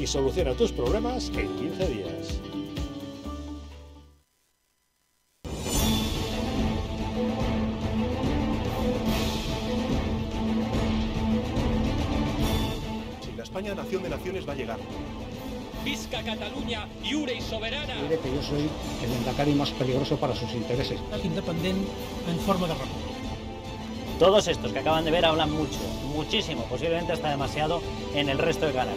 y soluciona tus problemas en 15 días. Si la España nación de naciones va a llegar. Visca Cataluña, yure y soberana. Mire que yo soy el endacari más peligroso para sus intereses. Independiente en forma de república. Todos estos que acaban de ver hablan mucho, muchísimo, posiblemente hasta demasiado en el resto de canal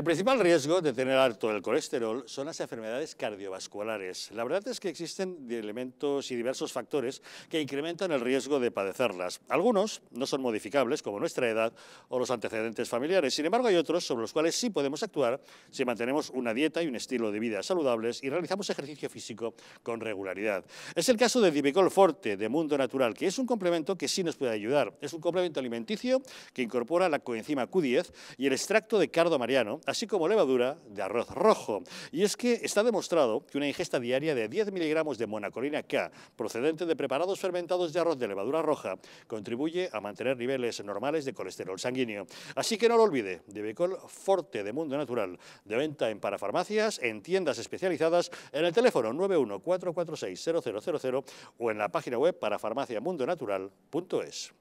El principal riesgo de tener alto el colesterol son las enfermedades cardiovasculares. La verdad es que existen elementos y diversos factores que incrementan el riesgo de padecerlas. Algunos no son modificables, como nuestra edad o los antecedentes familiares. Sin embargo, hay otros sobre los cuales sí podemos actuar si mantenemos una dieta y un estilo de vida saludables y realizamos ejercicio físico con regularidad. Es el caso de Divicol Forte, de Mundo Natural, que es un complemento que sí nos puede ayudar. Es un complemento alimenticio que incorpora la coenzima Q10 y el extracto de cardo mariano así como levadura de arroz rojo. Y es que está demostrado que una ingesta diaria de 10 miligramos de monacolina K, procedente de preparados fermentados de arroz de levadura roja, contribuye a mantener niveles normales de colesterol sanguíneo. Así que no lo olvide, de Bicol Forte de Mundo Natural, de venta en parafarmacias, en tiendas especializadas, en el teléfono 914460000 o en la página web parafarmaciamundonatural.es.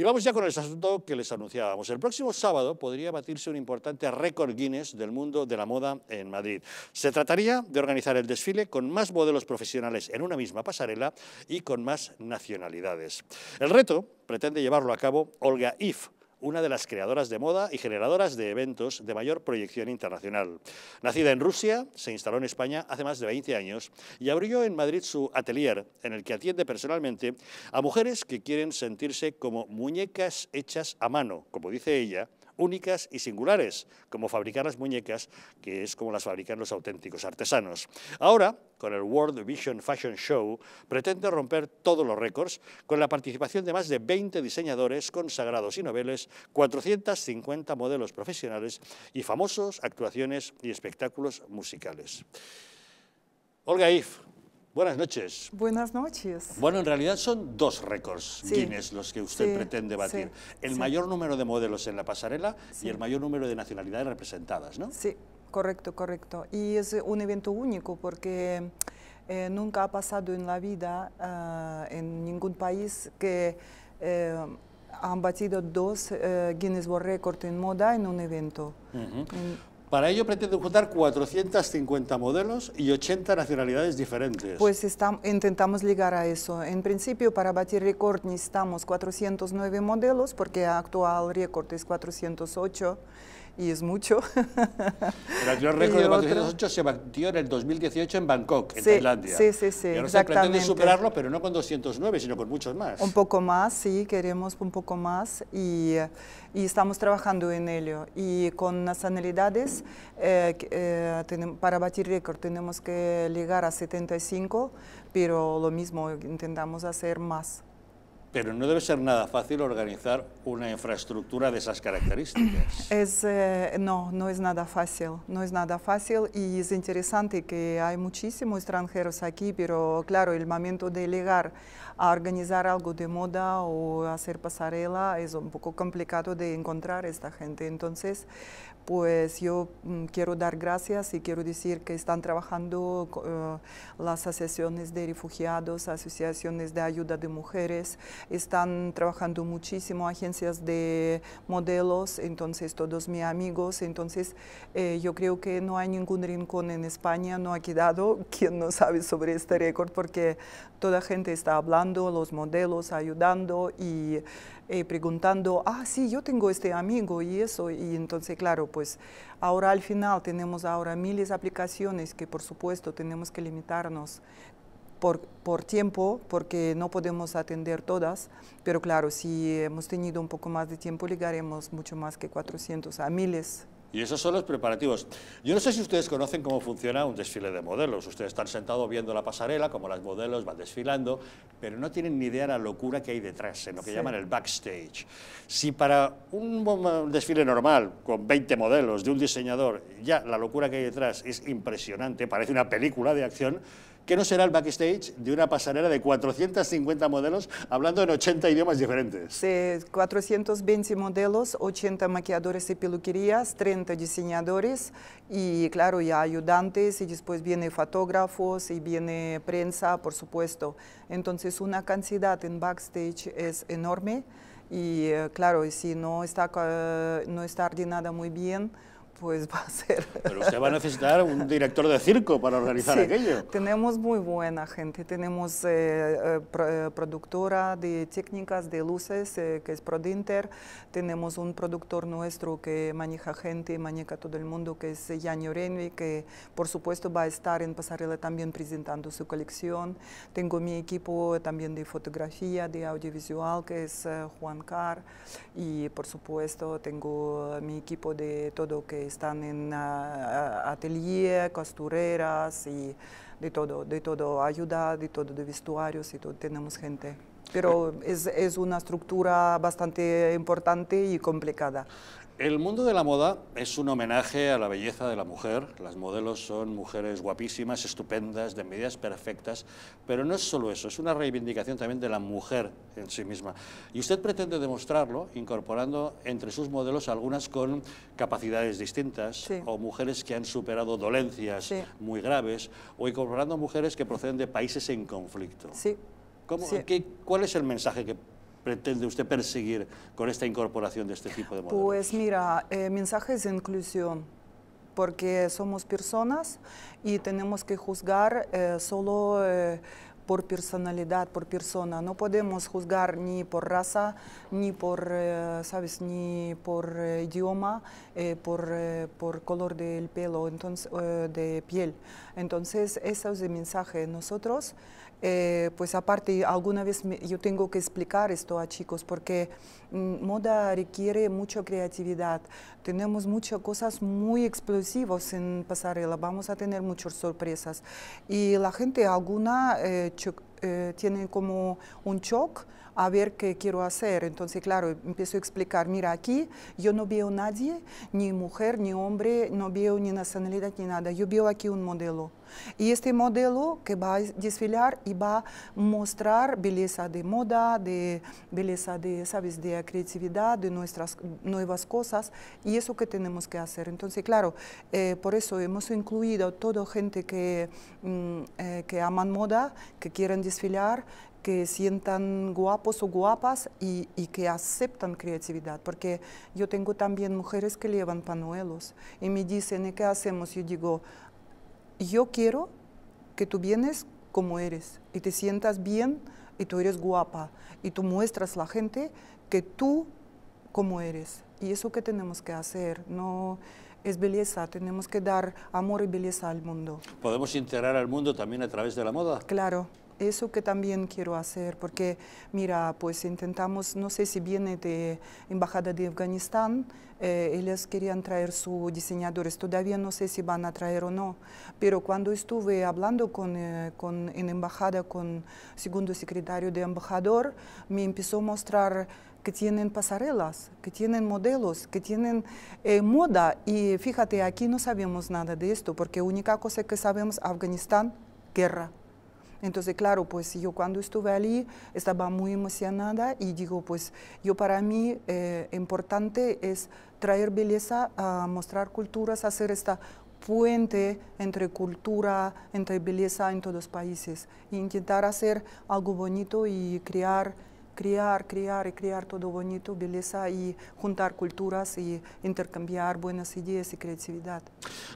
Y vamos ya con el asunto que les anunciábamos. El próximo sábado podría batirse un importante récord Guinness del mundo de la moda en Madrid. Se trataría de organizar el desfile con más modelos profesionales en una misma pasarela y con más nacionalidades. El reto pretende llevarlo a cabo Olga If, una de las creadoras de moda y generadoras de eventos de mayor proyección internacional. Nacida en Rusia, se instaló en España hace más de 20 años y abrió en Madrid su atelier, en el que atiende personalmente a mujeres que quieren sentirse como muñecas hechas a mano, como dice ella, únicas y singulares, como fabricar las muñecas, que es como las fabrican los auténticos artesanos. Ahora, con el World Vision Fashion Show, pretende romper todos los récords con la participación de más de 20 diseñadores consagrados y noveles, 450 modelos profesionales y famosos actuaciones y espectáculos musicales. Olga If, Buenas noches. Buenas noches. Bueno, en realidad son dos récords Guinness los que usted pretende batir. El mayor número de modelos en la pasarela y el mayor número de nacionalidades representadas, ¿no? Sí, correcto, correcto. Y es un evento único porque eh, nunca ha pasado en la vida eh, en ningún país que eh, han batido dos Guinness World Records en moda en un evento. Para ello pretende juntar 450 modelos y 80 nacionalidades diferentes. Pues intentamos llegar a eso. En principio, para batir récord necesitamos 409 modelos, porque actual récord es 408 y es mucho. El récord de 2008 se batió en el 2018 en Bangkok, en Tailandia. Sí, sí, sí. Y ahora se superarlo, pero no con 209, sino con muchos más. Un poco más, sí, queremos un poco más y, y estamos trabajando en ello. Y con las anualidades, eh, eh, para batir récord tenemos que llegar a 75, pero lo mismo intentamos hacer más. Pero no debe ser nada fácil organizar una infraestructura de esas características. Es, eh, no, no es nada fácil, no es nada fácil y es interesante que hay muchísimos extranjeros aquí, pero claro, el momento de llegar a organizar algo de moda o hacer pasarela es un poco complicado de encontrar esta gente. Entonces, pues yo mm, quiero dar gracias y quiero decir que están trabajando eh, las asociaciones de refugiados, asociaciones de ayuda de mujeres, están trabajando muchísimo agencias de modelos, entonces todos mis amigos, entonces eh, yo creo que no hay ningún rincón en España, no ha quedado quien no sabe sobre este récord porque toda gente está hablando, los modelos ayudando y eh, preguntando, ah, sí, yo tengo este amigo y eso. Y entonces, claro, pues ahora al final tenemos ahora miles de aplicaciones que por supuesto tenemos que limitarnos por, por, tiempo, porque no podemos atender todas, pero claro, si hemos tenido un poco más de tiempo, llegaremos mucho más que 400 a miles y esos son los preparativos. Yo no sé si ustedes conocen cómo funciona un desfile de modelos. Ustedes están sentados viendo la pasarela, como las modelos van desfilando, pero no tienen ni idea de la locura que hay detrás, en lo que llaman el backstage. Si para un desfile normal, con 20 modelos de un diseñador, ya la locura que hay detrás es impresionante, parece una película de acción, ¿Qué no será el backstage de una pasarela de 450 modelos hablando en 80 idiomas diferentes? Sí, 420 modelos, 80 maquilladores y peluquerías, 30 diseñadores y claro, ya ayudantes y después vienen fotógrafos y viene prensa, por supuesto. Entonces una cantidad en backstage es enorme y eh, claro, si no está, eh, no está ordenada muy bien, pues va a ser. Pero usted va a necesitar un director de circo para organizar aquello. Tenemos muy buena gente, tenemos eh, eh, eh, productora de técnicas de luces que es Prodinter, tenemos un productor nuestro que maneja gente, maneja todo el mundo, que es Jan Renvi, que por supuesto va a estar en Pasarela también presentando su colección. Tengo mi equipo también de fotografía, de audiovisual, que es Juan Carr, y por supuesto tengo mi equipo de todo que están en ah, ah, atelier, costureras y de todo, de todo ayuda, de todo de vestuarios y todo, tenemos gente pero eh. es, es, una estructura bastante importante y complicada. El mundo de la moda es un homenaje a la belleza de la mujer. Las modelos son mujeres guapísimas, estupendas, de medidas perfectas, pero no es solo eso, es una reivindicación también de la mujer en sí misma. Y usted pretende demostrarlo incorporando entre sus modelos algunas con capacidades distintas o mujeres que han superado dolencias muy graves o incorporando mujeres que proceden de países en conflicto. Sí. ¿Cuál es el mensaje que pretende usted perseguir con esta incorporación de este tipo de modelos? Pues mira, eh, mensajes de inclusión, porque somos personas y tenemos que juzgar eh, solo eh, por personalidad, por persona. No podemos juzgar ni por raza, ni por, eh, ¿sabes? Ni por idioma, por, por, color del pelo, entonces, de piel. Entonces, ese es el mensaje. Nosotros eh, pues aparte, alguna vez yo tengo que explicar esto a chicos porque mm, moda requiere mucha creatividad. Tenemos muchas cosas muy explosivas en pasarela, vamos a tener muchas sorpresas. Y la gente alguna eh, eh, tiene como un shock a ver qué quiero hacer. Entonces, claro, empiezo a explicar, mira, aquí yo no veo nadie, ni mujer, ni hombre, no veo ni nacionalidad, ni nada. Yo veo aquí un modelo. Y este modelo que va a desfilar y va a mostrar belleza de moda, de belleza de, ¿sabes?, de creatividad, de nuestras nuevas cosas y eso que tenemos que hacer. Entonces, claro, eh, por eso hemos incluido a toda gente que, mm, eh, que aman moda, que quieren desfilar, que sientan guapos o guapas y, que aceptan creatividad, porque yo tengo también mujeres que llevan panuelos y me dicen, ¿y qué hacemos? Yo digo, yo quiero que tú vienes como eres y te sientas bien y tú eres guapa y tú muestras a la gente que tú como eres. Y eso que tenemos que hacer, no es belleza, tenemos que dar amor y belleza al mundo. ¿Podemos integrar al mundo también a través de la moda? Claro eso que también quiero hacer, porque mira, pues intentamos, no sé si viene de Embajada de Afganistán, eh, ellos querían traer sus diseñadores, todavía no sé si van a traer o no, pero cuando estuve hablando eh, con, en Embajada con segundo secretario de Embajador, me empezó a mostrar que tienen pasarelas, que tienen modelos, que tienen eh, moda. Y fíjate, aquí no sabemos nada de esto, porque única cosa que sabemos, Afganistán, guerra. Entonces, claro, pues yo cuando estuve allí estaba muy emocionada y digo, pues yo para mí eh, importante es traer belleza, mostrar culturas, hacer esta puente entre cultura, entre belleza en todos los países e intentar hacer algo bonito y crear criar, criar y crear todo bonito, belleza y juntar culturas y intercambiar buenas ideas y creatividad.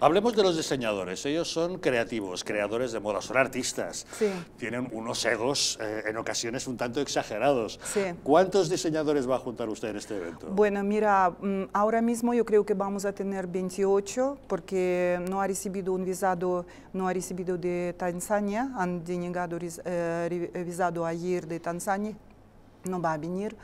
Hablemos de los diseñadores. Ellos son creativos, creadores de moda, son artistas. Tienen unos egos eh, en ocasiones un tanto exagerados. ¿Cuántos diseñadores va a juntar usted en este evento? Bueno, mira, mm, ahora mismo yo creo que vamos a tener 28 porque no ha recibido un visado, no ha recibido de Tanzania, han denegado eh, eh, visado ayer de Tanzania, no va a venir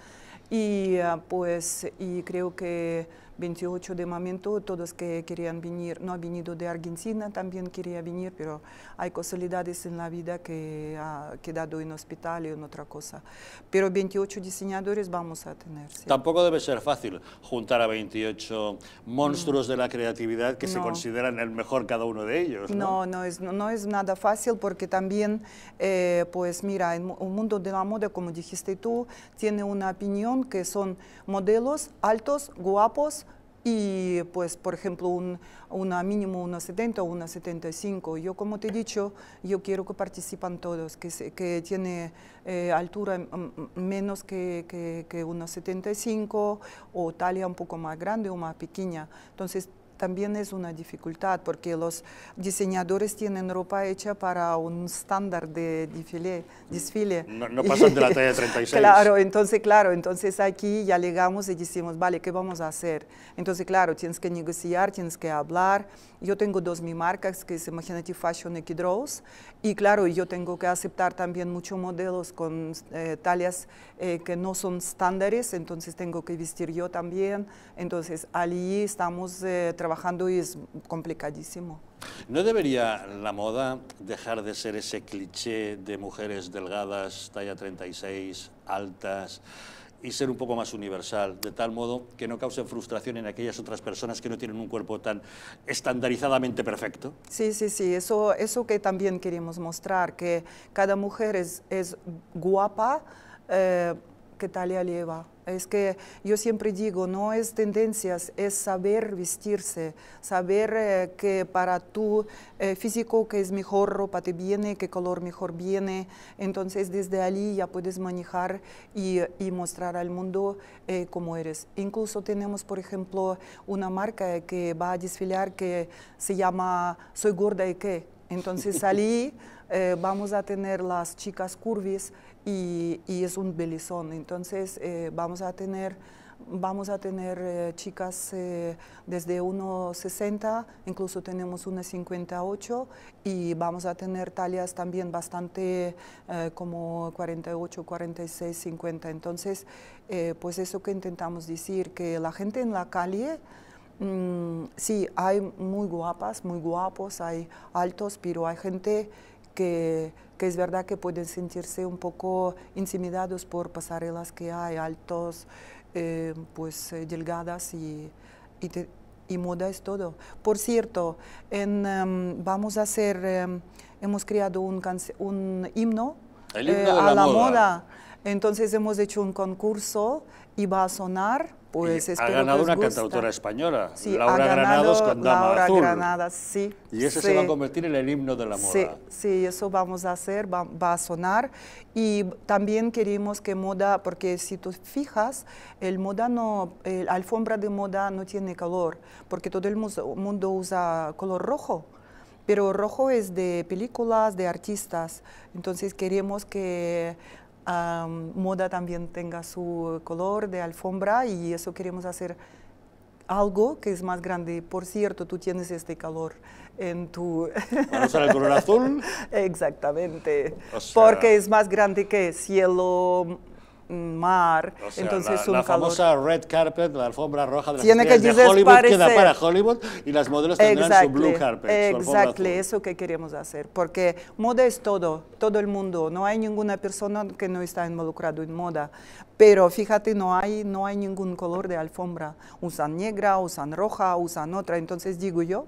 y ah, pues y creo que 28 de momento, todos que querían venir, no ha venido de Argentina, también quería venir, pero hay casualidades en la vida que ha quedado en hospital y en otra cosa. Pero 28 diseñadores vamos a tener. Tampoco debe ser fácil juntar a 28 monstruos de la creatividad que se consideran el mejor cada uno de ellos. No, no, es, no, es nada fácil porque también, eh, pues mira, en un mundo de la moda, como dijiste tú, tiene una opinión que son modelos altos, guapos, y pues por ejemplo un una mínimo una 70 o 1,75. yo como te he dicho yo quiero que participan todos que, que tiene eh, altura menos que, que, 75 o talla un poco más grande o más pequeña entonces también es una dificultad porque los diseñadores tienen ropa hecha para un estándar de desfile. desfile. No, no pasan de la talla 36. claro, entonces, claro, entonces aquí ya llegamos y decimos, vale, ¿qué vamos a hacer? Entonces, claro, tienes que negociar, tienes que hablar. Yo tengo dos mi marcas, que es Imaginative Fashion y y claro, yo tengo que aceptar también muchos modelos con eh, tallas eh, que no son estándares, entonces tengo que vestir yo también. Entonces, allí estamos trabajando eh, y es complicadísimo. ¿No debería la moda dejar de ser ese cliché de mujeres delgadas, talla 36, altas, y ser un poco más universal, de tal modo que no cause frustración en aquellas otras personas que no tienen un cuerpo tan estandarizadamente perfecto? Sí, sí, sí, eso, eso que también queremos mostrar, que cada mujer es, es guapa. Eh, tal Talia lleva. Es que yo siempre digo, no es tendencias, es saber vestirse, saber eh, que para tu eh, físico que es mejor ropa te viene, qué color mejor viene. Entonces desde allí ya puedes manejar y, mostrar al mundo eh, cómo eres. Incluso tenemos, por ejemplo, una marca que va a desfilar que se llama Soy gorda y qué entonces allí eh, vamos a tener las chicas curvis y, es un belizón. Entonces eh, vamos a tener, vamos a tener eh, chicas desde 1,60, incluso tenemos 1,58 y vamos a tener tallas también bastante como 48, 46, 50. Entonces, pues eso que intentamos decir, que la gente en la calle... Mm, sí, hay muy guapas, muy guapos, hay altos, pero hay gente que, es verdad que pueden sentirse un poco intimidados por pasarelas que hay, altos, eh, pues eh, delgadas y, y, moda es todo. Por cierto, en, em, vamos a hacer, em, hemos creado un, un himno, eh, a la, moda. Entonces hemos hecho un concurso y va a sonar pues ha ganado una cantautora española, Laura Granados con Dama Laura Azul. Granadas, sí. Y ese se va a convertir en el himno de la moda. Sí, eso vamos a hacer, va, a sonar. Y también queremos que moda, porque si tú fijas, el moda no, el alfombra de moda no tiene color, porque todo el mundo usa color rojo pero rojo es de películas, de artistas. Entonces queremos que moda también tenga su color de alfombra y eso queremos hacer algo que es más grande. Por cierto, tú tienes este color en tu... ¿Para usar el color azul? Exactamente. Porque es más grande que cielo, mar, entonces la, famosa red carpet, la alfombra roja de las Tiene de Hollywood queda para Hollywood y las modelos tendrán su blue carpet. Exacto, eso que queremos hacer, porque moda es todo, todo el mundo, no hay ninguna persona que no está involucrado en moda, pero fíjate, no hay, no hay ningún color de alfombra, usan negra, usan roja, usan otra, entonces digo yo,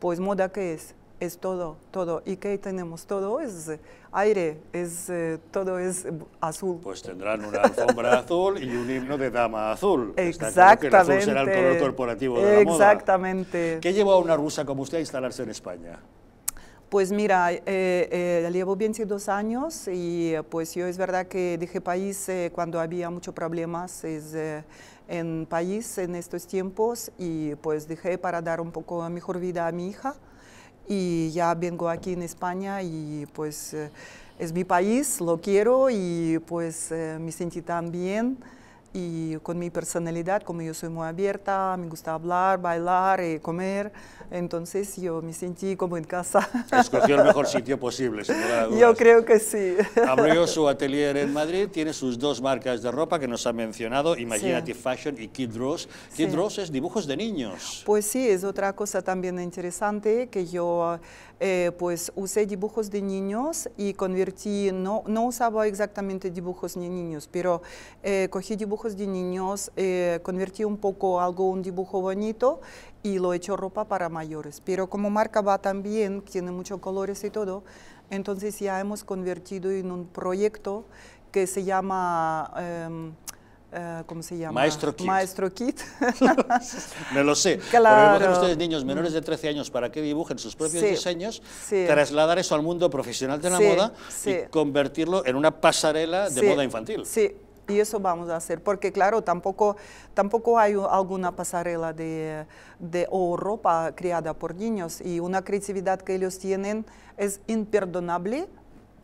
pues moda qué es? es todo, todo. ¿Y qué tenemos? Todo es eh, aire, es, eh, todo es eh, azul. Pues tendrán una alfombra azul y un himno de dama azul. Exactamente. el será el color corporativo de la Exactamente. ¿Qué llevó a una rusa como usted a instalarse en España? Pues mira, eh, eh, llevo 22 años y pues yo es verdad que dejé país cuando había muchos problemas en país en estos tiempos y pues dejé para dar un poco mejor vida a mi hija y ya vengo aquí en España y pues eh, es mi país, lo quiero y pues eh, me sentí tan bien y con mi personalidad, como yo soy muy abierta, me gusta hablar, bailar y eh, comer, entonces yo me sentí como en casa. Escogió el mejor sitio posible, señora. Yo creo que sí. Abrió su atelier en Madrid, tiene sus dos marcas de ropa que nos ha mencionado, Imaginative Fashion y Kid Rose. Kid Rose es dibujos de niños. Pues sí, es otra cosa también interesante que yo eh, pues usé dibujos de niños y convertí, no, no usaba exactamente dibujos de niños, pero eh, cogí dibujos pues, de niños eh, convertí un poco algo, un dibujo bonito y lo he hecho ropa para mayores. Pero como marca va también, tiene muchos colores y todo, entonces ya hemos convertido en un proyecto que se llama... Em, eh, ¿cómo se llama? Maestro Kit. Maestro Kit. Me lo sé. Claro. ustedes niños menores de 13 años para que dibujen sus propios diseños, trasladar eso al mundo profesional de la moda y convertirlo en una pasarela de moda infantil. Sí, y eso vamos a hacer, porque claro, tampoco, tampoco hay alguna pasarela de, de o ropa creada por niños y una creatividad que ellos tienen es imperdonable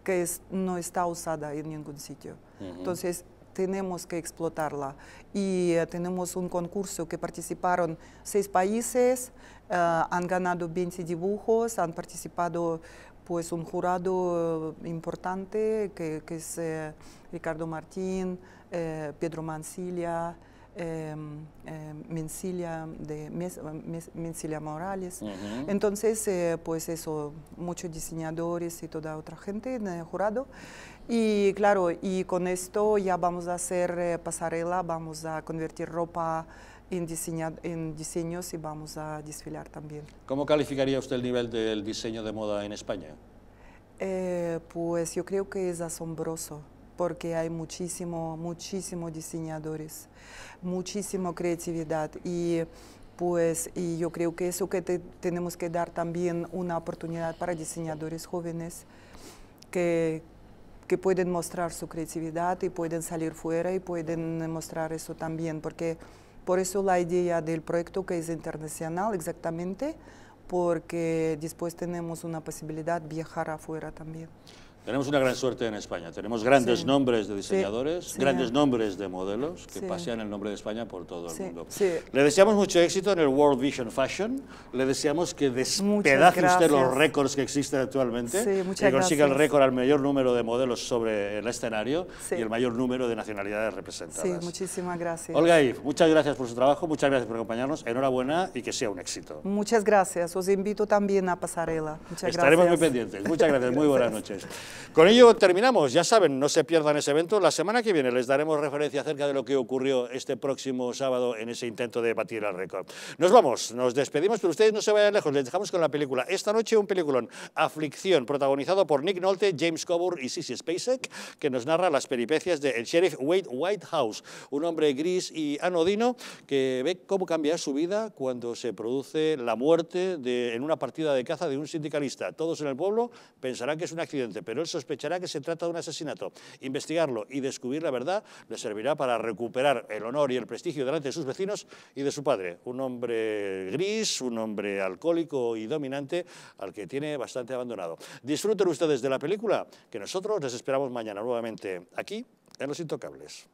que es, no está usada en ningún sitio. Entonces, tenemos que explotarla. Y eh, tenemos un concurso que participaron seis países, eh, han ganado 20 dibujos, han participado pues un jurado eh, importante que, es eh, Ricardo Martín, Pedro Mancilia, eh, eh Mencilia, de, Morales. Entonces, pues eso, muchos diseñadores y toda otra gente en el jurado. Y claro, y con esto ya vamos a hacer pasarela, vamos a convertir ropa en, en diseños y vamos a desfilar también. ¿Cómo calificaría usted el nivel del diseño de moda en España? Eh, pues yo creo que es asombroso porque hay muchísimo, muchísimos diseñadores, muchísima creatividad y pues y yo creo que eso que tenemos que dar también una oportunidad para diseñadores jóvenes que, que pueden mostrar su creatividad y pueden salir fuera y pueden mostrar eso también, porque por eso la idea del proyecto que es internacional exactamente, porque después tenemos una posibilidad de viajar afuera también. Tenemos una gran suerte en España. Tenemos grandes nombres de diseñadores, grandes nombres de modelos que pasean el nombre de España por todo el mundo. Le deseamos mucho éxito en el World Vision Fashion. Le deseamos que despedace usted los récords que existen actualmente. que consiga el récord al mayor número de modelos sobre el escenario y el mayor número de nacionalidades representadas. Sí, muchísimas gracias. Olga Yves, muchas gracias por su trabajo, muchas gracias por acompañarnos. Enhorabuena y que sea un éxito. Muchas gracias. Os invito también a pasarela. Estaremos muy pendientes. Muchas gracias. Muy buenas noches. Con ello terminamos. Ya saben, no se pierdan ese evento. La semana que viene les daremos referencia acerca de lo que ocurrió este próximo sábado en ese intento de batir el récord. Nos vamos, nos despedimos, pero ustedes no se vayan lejos. Les dejamos con la película. Esta noche un peliculón, Aflicción, protagonizado por Nick Nolte, James Coburn y Sissy Spacek, que nos narra las peripecias del sheriff Wade Whitehouse, un hombre gris y anodino que ve cómo cambia su vida cuando se produce la muerte de, en una partida de caza de un sindicalista. Todos en el pueblo pensarán que es un accidente, pero sospechará que se trata de un asesinato. Investigarlo y descubrir la verdad le servirá para recuperar el honor y el prestigio delante de sus vecinos y de su padre, un hombre gris, un hombre alcohólico y dominante al que tiene bastante abandonado. Disfruten ustedes de la película que nosotros les esperamos mañana nuevamente aquí en Los Intocables.